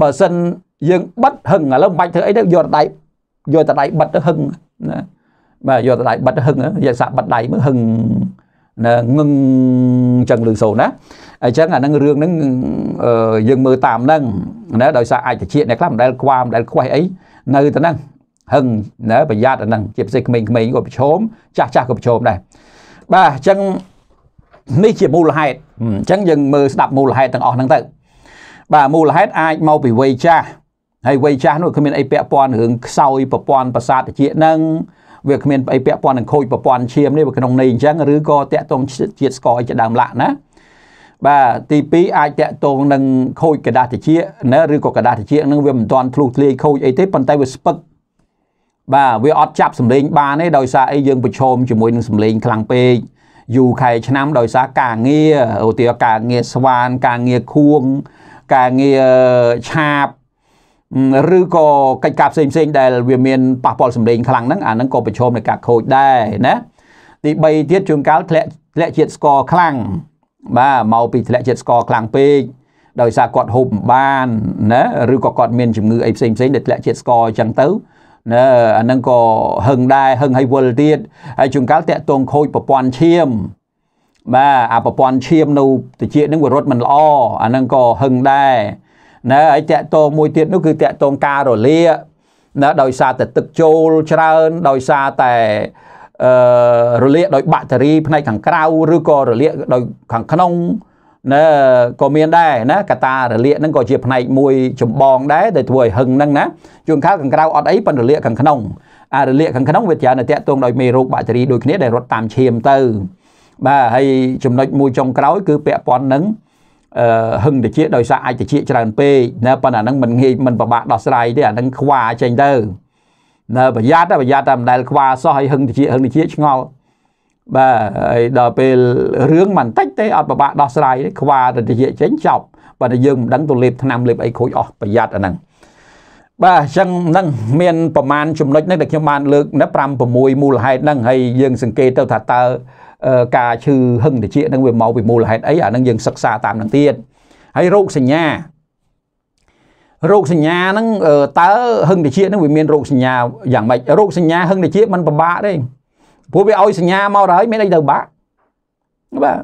បើសិនយើងបិទហឹងឥឡូវមិនបាច់ធ្វើអីទេយកដៃយកតដៃបិទទៅហឹងណាបាទយកតដៃបិទហឹងយកសាក់បិទដៃមើលហឹងណាងឹងអញ្ចឹងលឺសូរណាអញ្ចឹងអានឹងរឿងហ្នឹងយើងមើលតាមហ្នឹងណាដោយសារអាចតិចអ្នកខ្លះមិនដែលខ្វាមដែលខ្វេះអីនៅតែហ្នឹងហឹងណាប្រយ័ត្នអាហ្នឹងជាពិសេសក្មេងៗក៏ប្រឈមចាស់ចាស់ក៏ប្រឈមដែរបាទអញ្ចឹងនេះជាមូលហេតុអញ្ចឹងយើងមើលស្ដាប់មូលហេតុទាំងអស់ហ្នឹងទៅបាទមូលហេតុអាចមកពីវ័យចាស់ហើយវ័យចាស់នោះគ្មានអីពាក់ព័ន្ធរឿងខ្សោយប្រព័ន្ធប្រសាទជានឹងវាគ្មានអីពាក់ព័ន្ធនឹងខូចប្រព័ន្ធឈាមនេះវាក្នុងនេះអញ្ចឹងឬក៏តាក់ទងជាតិស្ករអីជាដើមឡាក់ណាបាទទី2អាចតាក់ទងនឹងខូចกระดาษតិចណាឬក៏กระดาษតិចនឹងវាមិនទាន់ធ្លុះធ្លាយខូចអីទេប៉ុន្តែវាស្ពឹកបាទវាអត់ចាប់សម្លេងបានទេដោយសារអីយើងប្រឈមជាមួយនឹងសម្លេងខ្លាំងពេកយូរខែឆ្នាំ ដោយសារការងារឧទាហរណ៍ការងារស្វានការងារខួងការងារឆាបឬក៏កិច្ចការផ្សេងផ្សេងដែលវាមានប៉ះពាល់សម្លេងខ្លាំងហ្នឹងអាហ្នឹងក៏ប្រឈមនឹងការខូចដែរណាទី3ទៀតជួនកាលធ្លាក់ធ្លាក់ជាតិស្ករខ្លាំងបាទមកពីធ្លាក់ជាតិស្ករខ្លាំងពេកដោយសារគាត់ហូបមិនបានណាឬក៏គាត់មានជំងឺអីផ្សេងផ្សេងដែលធ្លាក់ជាតិស្ករអញ្ចឹងទៅណាអានឹងក៏ហឹងដែរហឹងឲ្យវល់ទៀតហើយជួនកាលតាក់ទងខូចប្រព័ន្ធឈាមបាទអាប្រព័ន្ធឈាមនៅតិចនឹងវារត់មិនល្អអានឹងក៏ហឹងដែរណាហើយតាក់ទងមួយទៀតនោះគឺតាក់ទងការរលាកណាដោយសារតែទឹកចូលច្រើន ដោយសារតែអឺរលាកដោយបាក់តេរី ផ្នែកខាងក្រៅឬក៏រលាកដោយ ខាងក្នុងណាក៏មានដែរណាកតារលាកហ្នឹងក៏ជាផ្នែកមួយចម្បងដែរដែលធ្វើឲ្យហឹងហ្នឹងណាជួនកាលខាងក្រៅអត់អីប៉ុន្តែរលាកខាងក្នុងអារលាកខាងក្នុងវាច្រើនតែតាក់ទងដោយមេរោគបាក់តេរីដូចគ្នាដែលរត់តាមឈាមទៅ បាទហើយចំណុចមួយចុងក្រោយ គឺពាក់ព័ន្ធនឹងអឺហឹងតិចដោយសារអាចតិចច្រើនពេកណាប៉ុន្តែអាហ្នឹងមិនងាយមិនពិបាកដោះស្រាយទេអាហ្នឹងខ្វាចេញទៅណាប្រយ័ត្នប្រយ័ត្នតែមិនដែលខ្វាសោះហើយហឹងតិចហឹងតិចឆ្ងល់បាទហើយដល់ពេលរឿងមិនតិចទេអត់ពិបាកដោះស្រាយទេខ្វារតិយៈចេញចប់ប៉ុន្តែយើងមិនដឹងទៅលេបឆ្នាំលេបអីខូចអស់ប្រយ័ត្នអាហ្នឹងបាទអញ្ចឹងនឹងមានប្រមាណចំណុចនេះដែលខ្ញុំបានលើកណា5 6មូលហេតុហ្នឹងហើយយើងសង្កេតទៅថាតើការឈឺហឹងតិចហ្នឹងវាមកពីមូលហេតុអីអាហ្នឹងយើងសិក្សាតាមនឹងទៀតហើយរោគសញ្ញារោគសញ្ញាហ្នឹងតើហឹងតិចហ្នឹងវាមានរោគសញ្ញាយ៉ាងម៉េចរោគសញ្ញាហឹងតិចมันពិបាកទេព្រោះវាឲ្យសញ្ញាមកដល់ហើយមានអីទៅបាក់បាទ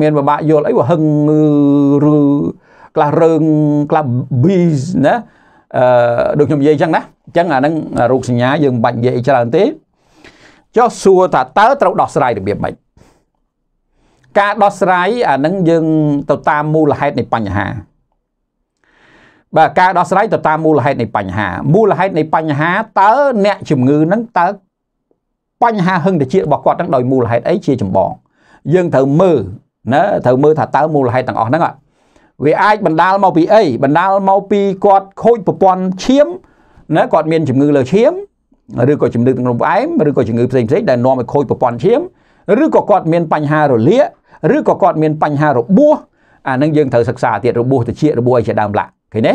មានពិបាកយល់អីវាហឹងឬខ្លះរើងខ្លះ bees ណាអឺដូចខ្ញុំនិយាយអញ្ចឹងណាអញ្ចឹងអាហ្នឹងរោគសញ្ញាយើងមិនបាច់និយាយច្រើនទេចុះសួរថាតើត្រូវដោះស្រាយរបៀបម៉េចការដោះស្រាយអាហ្នឹងយើងទៅតាមមូលហេតុនៃបញ្ហាបាទការដោះស្រាយទៅតាមមូលហេតុនៃបញ្ហាមូលហេតុនៃបញ្ហាតើអ្នកជំងឺហ្នឹងតើបញ្ហាហឹងតិចរបស់គាត់ហ្នឹងដោយមូលហេតុអីជាចម្បងយើងត្រូវមើលណាត្រូវមើលថាតើមូលហេតុទាំងអស់ហ្នឹងវាអាចបណ្ដាលមកពីអីបណ្ដាលមកពីគាត់ខូចប្រព័ន្ធឈាមណាគាត់មានជំងឺលើឈាមឬក៏ជំងឺទឹកនោមផ្អែមឬក៏ជំងឺផ្សេងផ្សេងដែលនាំឲ្យខូចប្រព័ន្ធឈាមឬក៏គាត់មានបញ្ហារលាកឬក៏គាត់មានបញ្ហារបួសអានឹងយើងត្រូវសិក្សាទៀតរបួសតិចរបួសអីជាដើមឡាឃើញទេ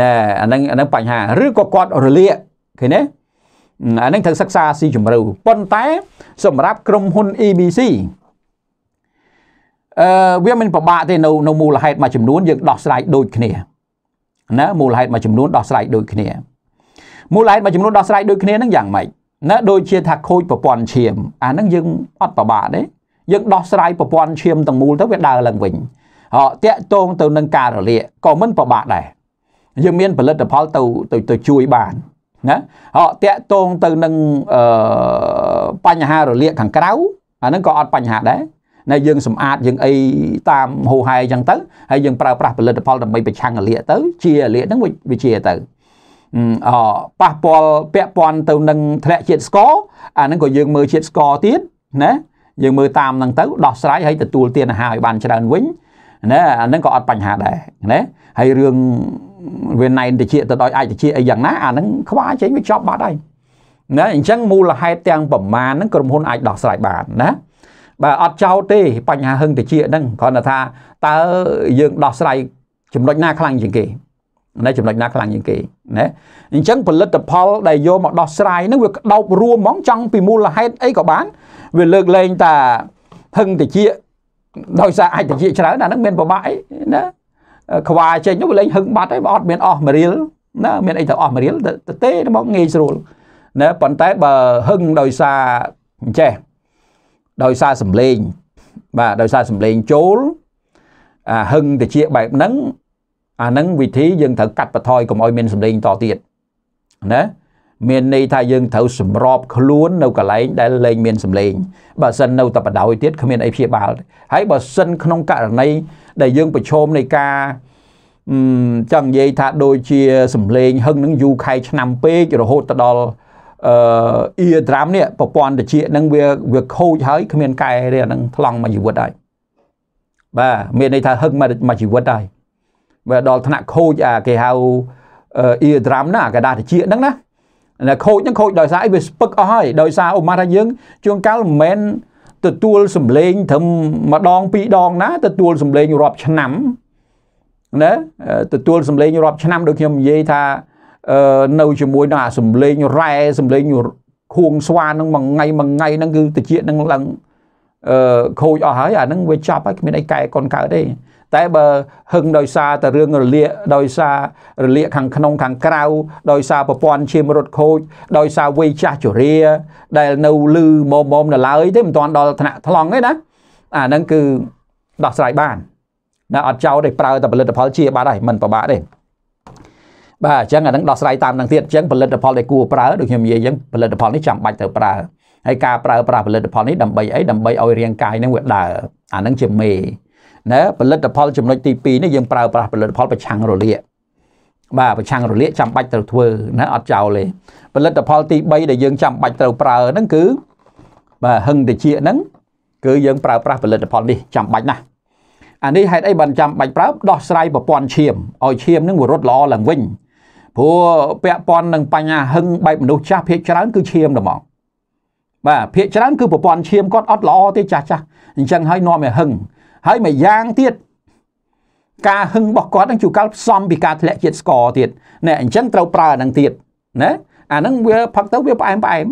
ណែអានឹងអានឹងបញ្ហាឬក៏គាត់រលាកឃើញទេអានឹងត្រូវសិក្សាស៊ីជម្រៅប៉ុន្តែសម្រាប់ក្រុមហ៊ុន EBC អឺវាមិនពិបាកទេនៅនៅមូលហេតុមួយចំនួនយើងដោះស្រាយដូចគ្នាណាមូលហេតុមួយចំនួនដោះស្រាយដូចគ្នាមូលហេតុមួយចំនួនដោះស្រាយដូចគ្នានឹងយ៉ាងម៉េចណាដូចជាថាខូចប្រព័ន្ធឈាមអានឹងយើងអត់ពិបាកទេយើងដោះស្រាយប្រព័ន្ធឈាមទាំងមូលទៅវាដើរឡើងវិញអតាក់តងទៅនឹងការរលាកក៏មិនពិបាកដែរយើងមានផលិតផលទៅទៅជួយបានណាអត់តាក់តងទៅនឹងអឺបញ្ហារលាក ខាងក្រៅអាហ្នឹងក៏អត់បញ្ហាដែរណាយើងសម្អាត យើងអី តាមហូហែអញ្ចឹងទៅហើយយើងប្រើប្រាស់ផលិតផលដើម្បីប្រឆាំងរលាកទៅ ជារលាកហ្នឹងវាជាទៅអប៉ះពាល់ពាក់ព័ន្ធទៅនឹងធ្លាក់ជាតិស្ករអាហ្នឹងក៏យើងមើលជាតិស្ករទៀតណាយើងមើលតាមហ្នឹងទៅដោះស្រាយហើយទទួលទានអាហារឲ្យបានច្រើនវិញណាអាហ្នឹងក៏អត់បញ្ហាដែរណាហើយរឿងវាណែនតិចទៅដោយឯកតិចអីយ៉ាងណាអាហ្នឹងខ្វះចេញវាចប់បាត់ហើយណាអញ្ចឹងមូលហេតុទាំងប្រមាណហ្នឹងក្រុមហ៊ុនអាចដោះស្រាយបានណាបាទអត់ចោតទេ បញ្ហាហឹងតិចហ្នឹងគ្រាន់តែថាតើយើងដោះស្រាយចំណុចណាខ្លាំងជាងគេណាចំណុចណាខ្លាំងជាងគេណាអញ្ចឹងផលិតផលដែលយកមកដោះស្រាយហ្នឹងវាក្តោបរួមហ្មងចង់ពីមូលហេតុអីក៏បានវាលើកលែងតាហឹងតិចដោយសារអាចតិចច្រើនអាហ្នឹងមានប្របាក់អីណាខ្វាយចេញនោះវាលេងហឹងបាត់ហើយវាអត់មានអស់មរៀលណាមានអីទៅអស់មរៀលទៅទេមកងាយស្រួលណាប៉ុន្តែបើហឹងដោយសារអញ្ចេះដោយសារសំលេងបាទដោយសារសំលេងចូលអាហឹងតិចបែបហ្នឹងអាហ្នឹងវិធីយើងត្រូវកាត់បន្ថយកុំឲ្យមានសំលេងតទៀតណាមានន័យថាយើងត្រូវសម្របខ្លួននៅកន្លែងដែលលែងមានសម្លេងបើសិននៅតែបដោយទៀតគ្មានអីព្យាបាលហើយបើសិនក្នុងករណីដែលយើងប្រឈមនៃការចង់និយាយថាដូចជាសម្លេងហឹងនឹងយូរខែឆ្នាំពេករហូតទៅដល់អឺអ៊ីត្រាមនេះប្រព័ន្ធតិចនឹងវាវាខូចហើយគ្មានកែរះនឹងថ្លង់មួយជីវិតហើយបាទមានន័យថាហឹងមួយជីវិតហើយវាដល់ថ្នាក់ខូចអាគេហៅអ៊ីត្រាមណាកដាតិចហ្នឹងណាណាខូចហ្នឹងខូចដោយសារអីវាស្ពឹកអស់ហើយដោយសារអូម៉ាត់ថាយើងជួនកាលមិនមែនទទួលសម្លេងត្រឹមម្ដងពីរដងណាទទួលសម្លេងរាប់ឆ្នាំណាទទួលសម្លេងរាប់ឆ្នាំ ដូចខ្ញុំនិយាយថានៅជាមួយនឹងអាសម្លេងរ៉ែសម្លេងខួងស្វានឹងមួយថ្ងៃមួយថ្ងៃហ្នឹងគឺតិចនឹងឡើងអឺខូចអស់ហើយអាហ្នឹងវាចប់ហើយគ្មានអីកែកុនកើតទេតែបើហឹងដោយសារតែរឿងរលាកដោយសាររលាកខាងក្នុងខាងក្រៅដោយសារប្រព័ន្ធឈាមរត់ខូចដោយសារវ័យចាស់ជរាដែលនៅលឺមុំមុំនៅឡើយទេមិនទាន់ដល់ថ្នាក់ថ្លង់ទេណាអាហ្នឹងគឺដោះស្រាយបានណាអត់ចោលទេប្រើតែផលិតផលជាបាត់ហើយមិនពិបាកទេបាទអញ្ចឹងអានឹងដោះស្រាយតាមនឹងទៀតអញ្ចឹងផលិតផលដែលគួរប្រើដូចខ្ញុំនិយាយអញ្ចឹងផលិតផលនេះចាំបាច់ត្រូវប្រើហើយការប្រើប្រាស់ផលិតផលនេះដើម្បីអីដើម្បីឲ្យរាងកាយនឹងវាដើរអានឹងជាមេណាផលិតផលចំណុចទី2នេះយើងប្រើប្រាស់ផលិតផលប្រឆាំងរលាកបាទប្រឆាំងរលាកចាំបាច់ត្រូវធ្វើណាអត់ចោលទេផលិតផលទី3ដែលយើងចាំបាច់ត្រូវប្រើហ្នឹងគឺបាទហឹងតិចហ្នឹងគឺយើងប្រើប្រាស់ផលិតផលនេះចាំបាច់ណាស់អានេះហេតុអីបានចាំបាច់ប្រើដោះស្រាយប្រព័ន្ធឈាមឲ្យឈាមនឹងវារត់ល្អឡើងវិញព្រោះពាក់ព័ន្ធនឹងបញ្ហាហឹងបែបមនុស្សចាស់ភាគច្រើន គឺឈាមតែហ្មងបាទភាគច្រើន គឺប្រព័ន្ធឈាមគាត់អត់ល្អទេចាស់ចាស់អញ្ចឹងហើយនាំឲ្យហឹងហើយមួយយ៉ាងទៀតការហឹងរបស់គាត់នឹងជួយកលផ្សំពីការធ្លាក់ជាតិស្ករទៀតណែអញ្ចឹងត្រូវប្រើអានឹងទៀតណាអានឹងវាផឹកទៅវាផ្អែមផ្អែម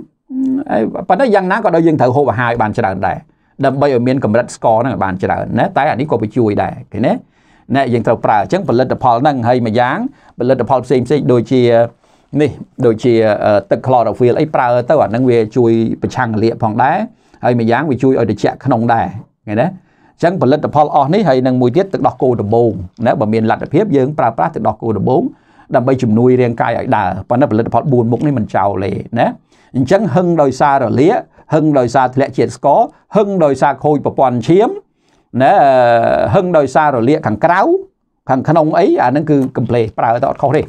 ហើយប៉ុន្តែយ៉ាងណាក៏ដោយយើងត្រូវហូបអាហារឲ្យបានច្រើនដែរដើម្បីឲ្យមានកម្រិតស្ករហ្នឹងឲ្យបានច្រើនណាតែអានេះក៏វាជួយដែរឃើញទេណែយើងត្រូវប្រើអញ្ចឹងផលិតផលហ្នឹងហើយមួយយ៉ាងផលិតផលផ្សេងផ្សេងដូចជានេះដូចជាទឹក chlorophyll អីប្រើទៅអាហ្នឹងវា ជួយប្រឆាំងកលៀកផងដែរហើយមួយយ៉ាងវាជួយឲ្យត្រជាក់ក្នុងដែរឃើញទេចឹងផលិតផលអស់នេះហើយនឹងមួយទៀតទឹកដោះគោដំបងណាបើមានលទ្ធភាពយើងប្រើប្រាស់ទឹកដោះគោដំបងដើម្បីជំនួយរាងកាយឲ្យដើរប៉ុន្តែផលិតផល4មុខនេះមិនចោលទេណាអញ្ចឹងហឹងដោយសាររលាកហឹងដោយសារធ្លាក់ជាតិស្ករហឹងដោយសារខូចប្រព័ន្ធឈាមណាហឹងដោយសាររលាកខាងក្រៅខាងក្នុងអីអាហ្នឹងគឺកំ pl េប្រើតែអត់ខុសទេ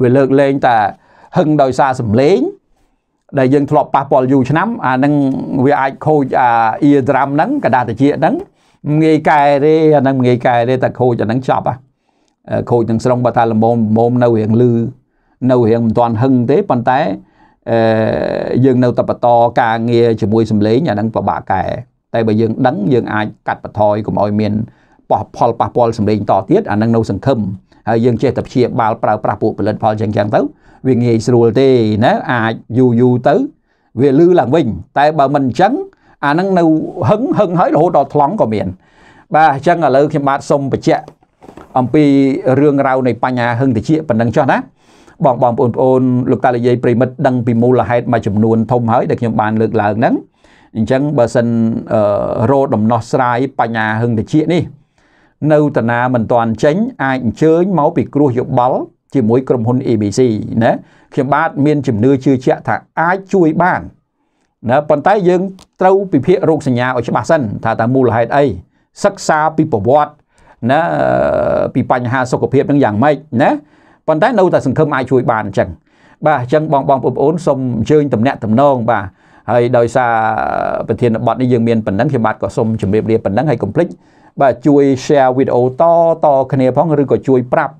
វាលើកលែងតែហឹងដោយសារសម្លេងដែលយើងធ្លាប់ប៉ះពាល់យូរឆ្នាំអានឹងវាអាចខូចអា ear drum ហ្នឹងកដាតាជាហ្នឹងងាយកែទេអាហ្នឹងងាយកែទេតែខូចអាហ្នឹងចប់អាខូចទាំងស្រុងបើថាលមុំមុំនៅរៀងលឺនៅរៀងមិនទាន់ហឹងទេប៉ុន្តែអឺយើងនៅតែបន្តការងារជាមួយសម្លេងអាហ្នឹងពិបាកកែតែបើយើងដឹងយើងអាចកាត់បន្ថយកុំឲ្យមានប៉ះផលប៉ះពាល់សម្លេងតទៀតអានឹងនៅសង្ឃឹមហើយយើងចេះតែព្យាបាលប្រើប្រាស់ពួកផលិតផលចឹងចឹងទៅវាងាយស្រួលទេណាអាចយូរយូរទៅវាលឺឡើងវិញ តែបើមិនអញ្ចឹងអាហ្នឹងនៅហឹងហឹងហើយរហូតដល់ថ្លង់ក៏មាន បាទអញ្ចឹងឥឡូវខ្ញុំបាទសូមបញ្ជាក់អំពីរឿងរ៉ាវនៃបញ្ហាហឹងតិចប៉ុណ្ណឹងចុះណាបងបងបងប្អូនលោកតាលាយាយប្រិមិត្តដឹងពីមូលហេតុមួយចំនួនធំហើយដែលខ្ញុំបានលើកឡើងហ្នឹងអញ្ចឹងបើសិនរោដំណោះស្រាយបញ្ហាហឹងតិចនេះនៅតាណាមិនទាន់ចេញអាចអញ្ជើញមកពីគ្រោះយោបល់ជាមួយក្រុមហ៊ុន ABC ណាខ្ញុំបាទមានជំនឿជឿជាក់ថាអាចជួយបានណាប៉ុន្តែយើងត្រូវពិភាក្សរោគសញ្ញាឲ្យច្បាស់សិនថាតើមូលហេតុអីសិក្សាពីប្រវត្តិណាពីបញ្ហាសុខភាពនឹងយ៉ាងម៉េចណាប៉ុន្តែ នៅតែសង្ឃឹមអាចជួយ បានអញ្ចឹងបាទអញ្ចឹងបងបងប្អូនសូមអញ្ជើញតំណាក់តំណងបាទហើយដោយសារប្រធានបទនេះយើងមានប៉ុណ្ណឹងខ្ញុំបាទក៏សូមជម្រាបលាប៉ុណ្ណឹងហើយកុំភ្លេចបាទជួយ share វីដេអូតតគ្នាផងឬក៏ជួយប្រាប់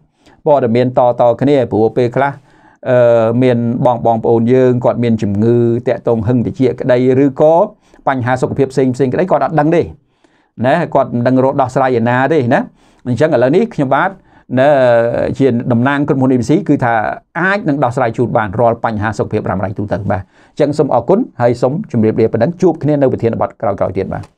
ព័ត៌មានតតគ្នាព្រោះពេលខ្លះមានបងបងប្អូនយើងគាត់មានជំងឺតាក់ទងហឹងតិចក្តី ឬក៏បញ្ហាសុខភាពផ្សេងផ្សេងក្តីគាត់អត់ដឹងទេណាគាត់មិនដឹងរកដោះស្រាយឯណាទេណាអញ្ចឹងឥឡូវនេះខ្ញុំបាទណាជាតំណាងក្រុមហ៊ុន ABC គឺថាអាចនឹងដោះស្រាយជូនបានរាល់បញ្ហាសុខភាពរ៉ាំរ៉ៃទូទៅបាទអញ្ចឹងសូមអរគុណហើយសូមជម្រាបលាប៉ុណ្ណឹងជួបគ្នានៅវិធានបទក្រោយៗទៀតបាទ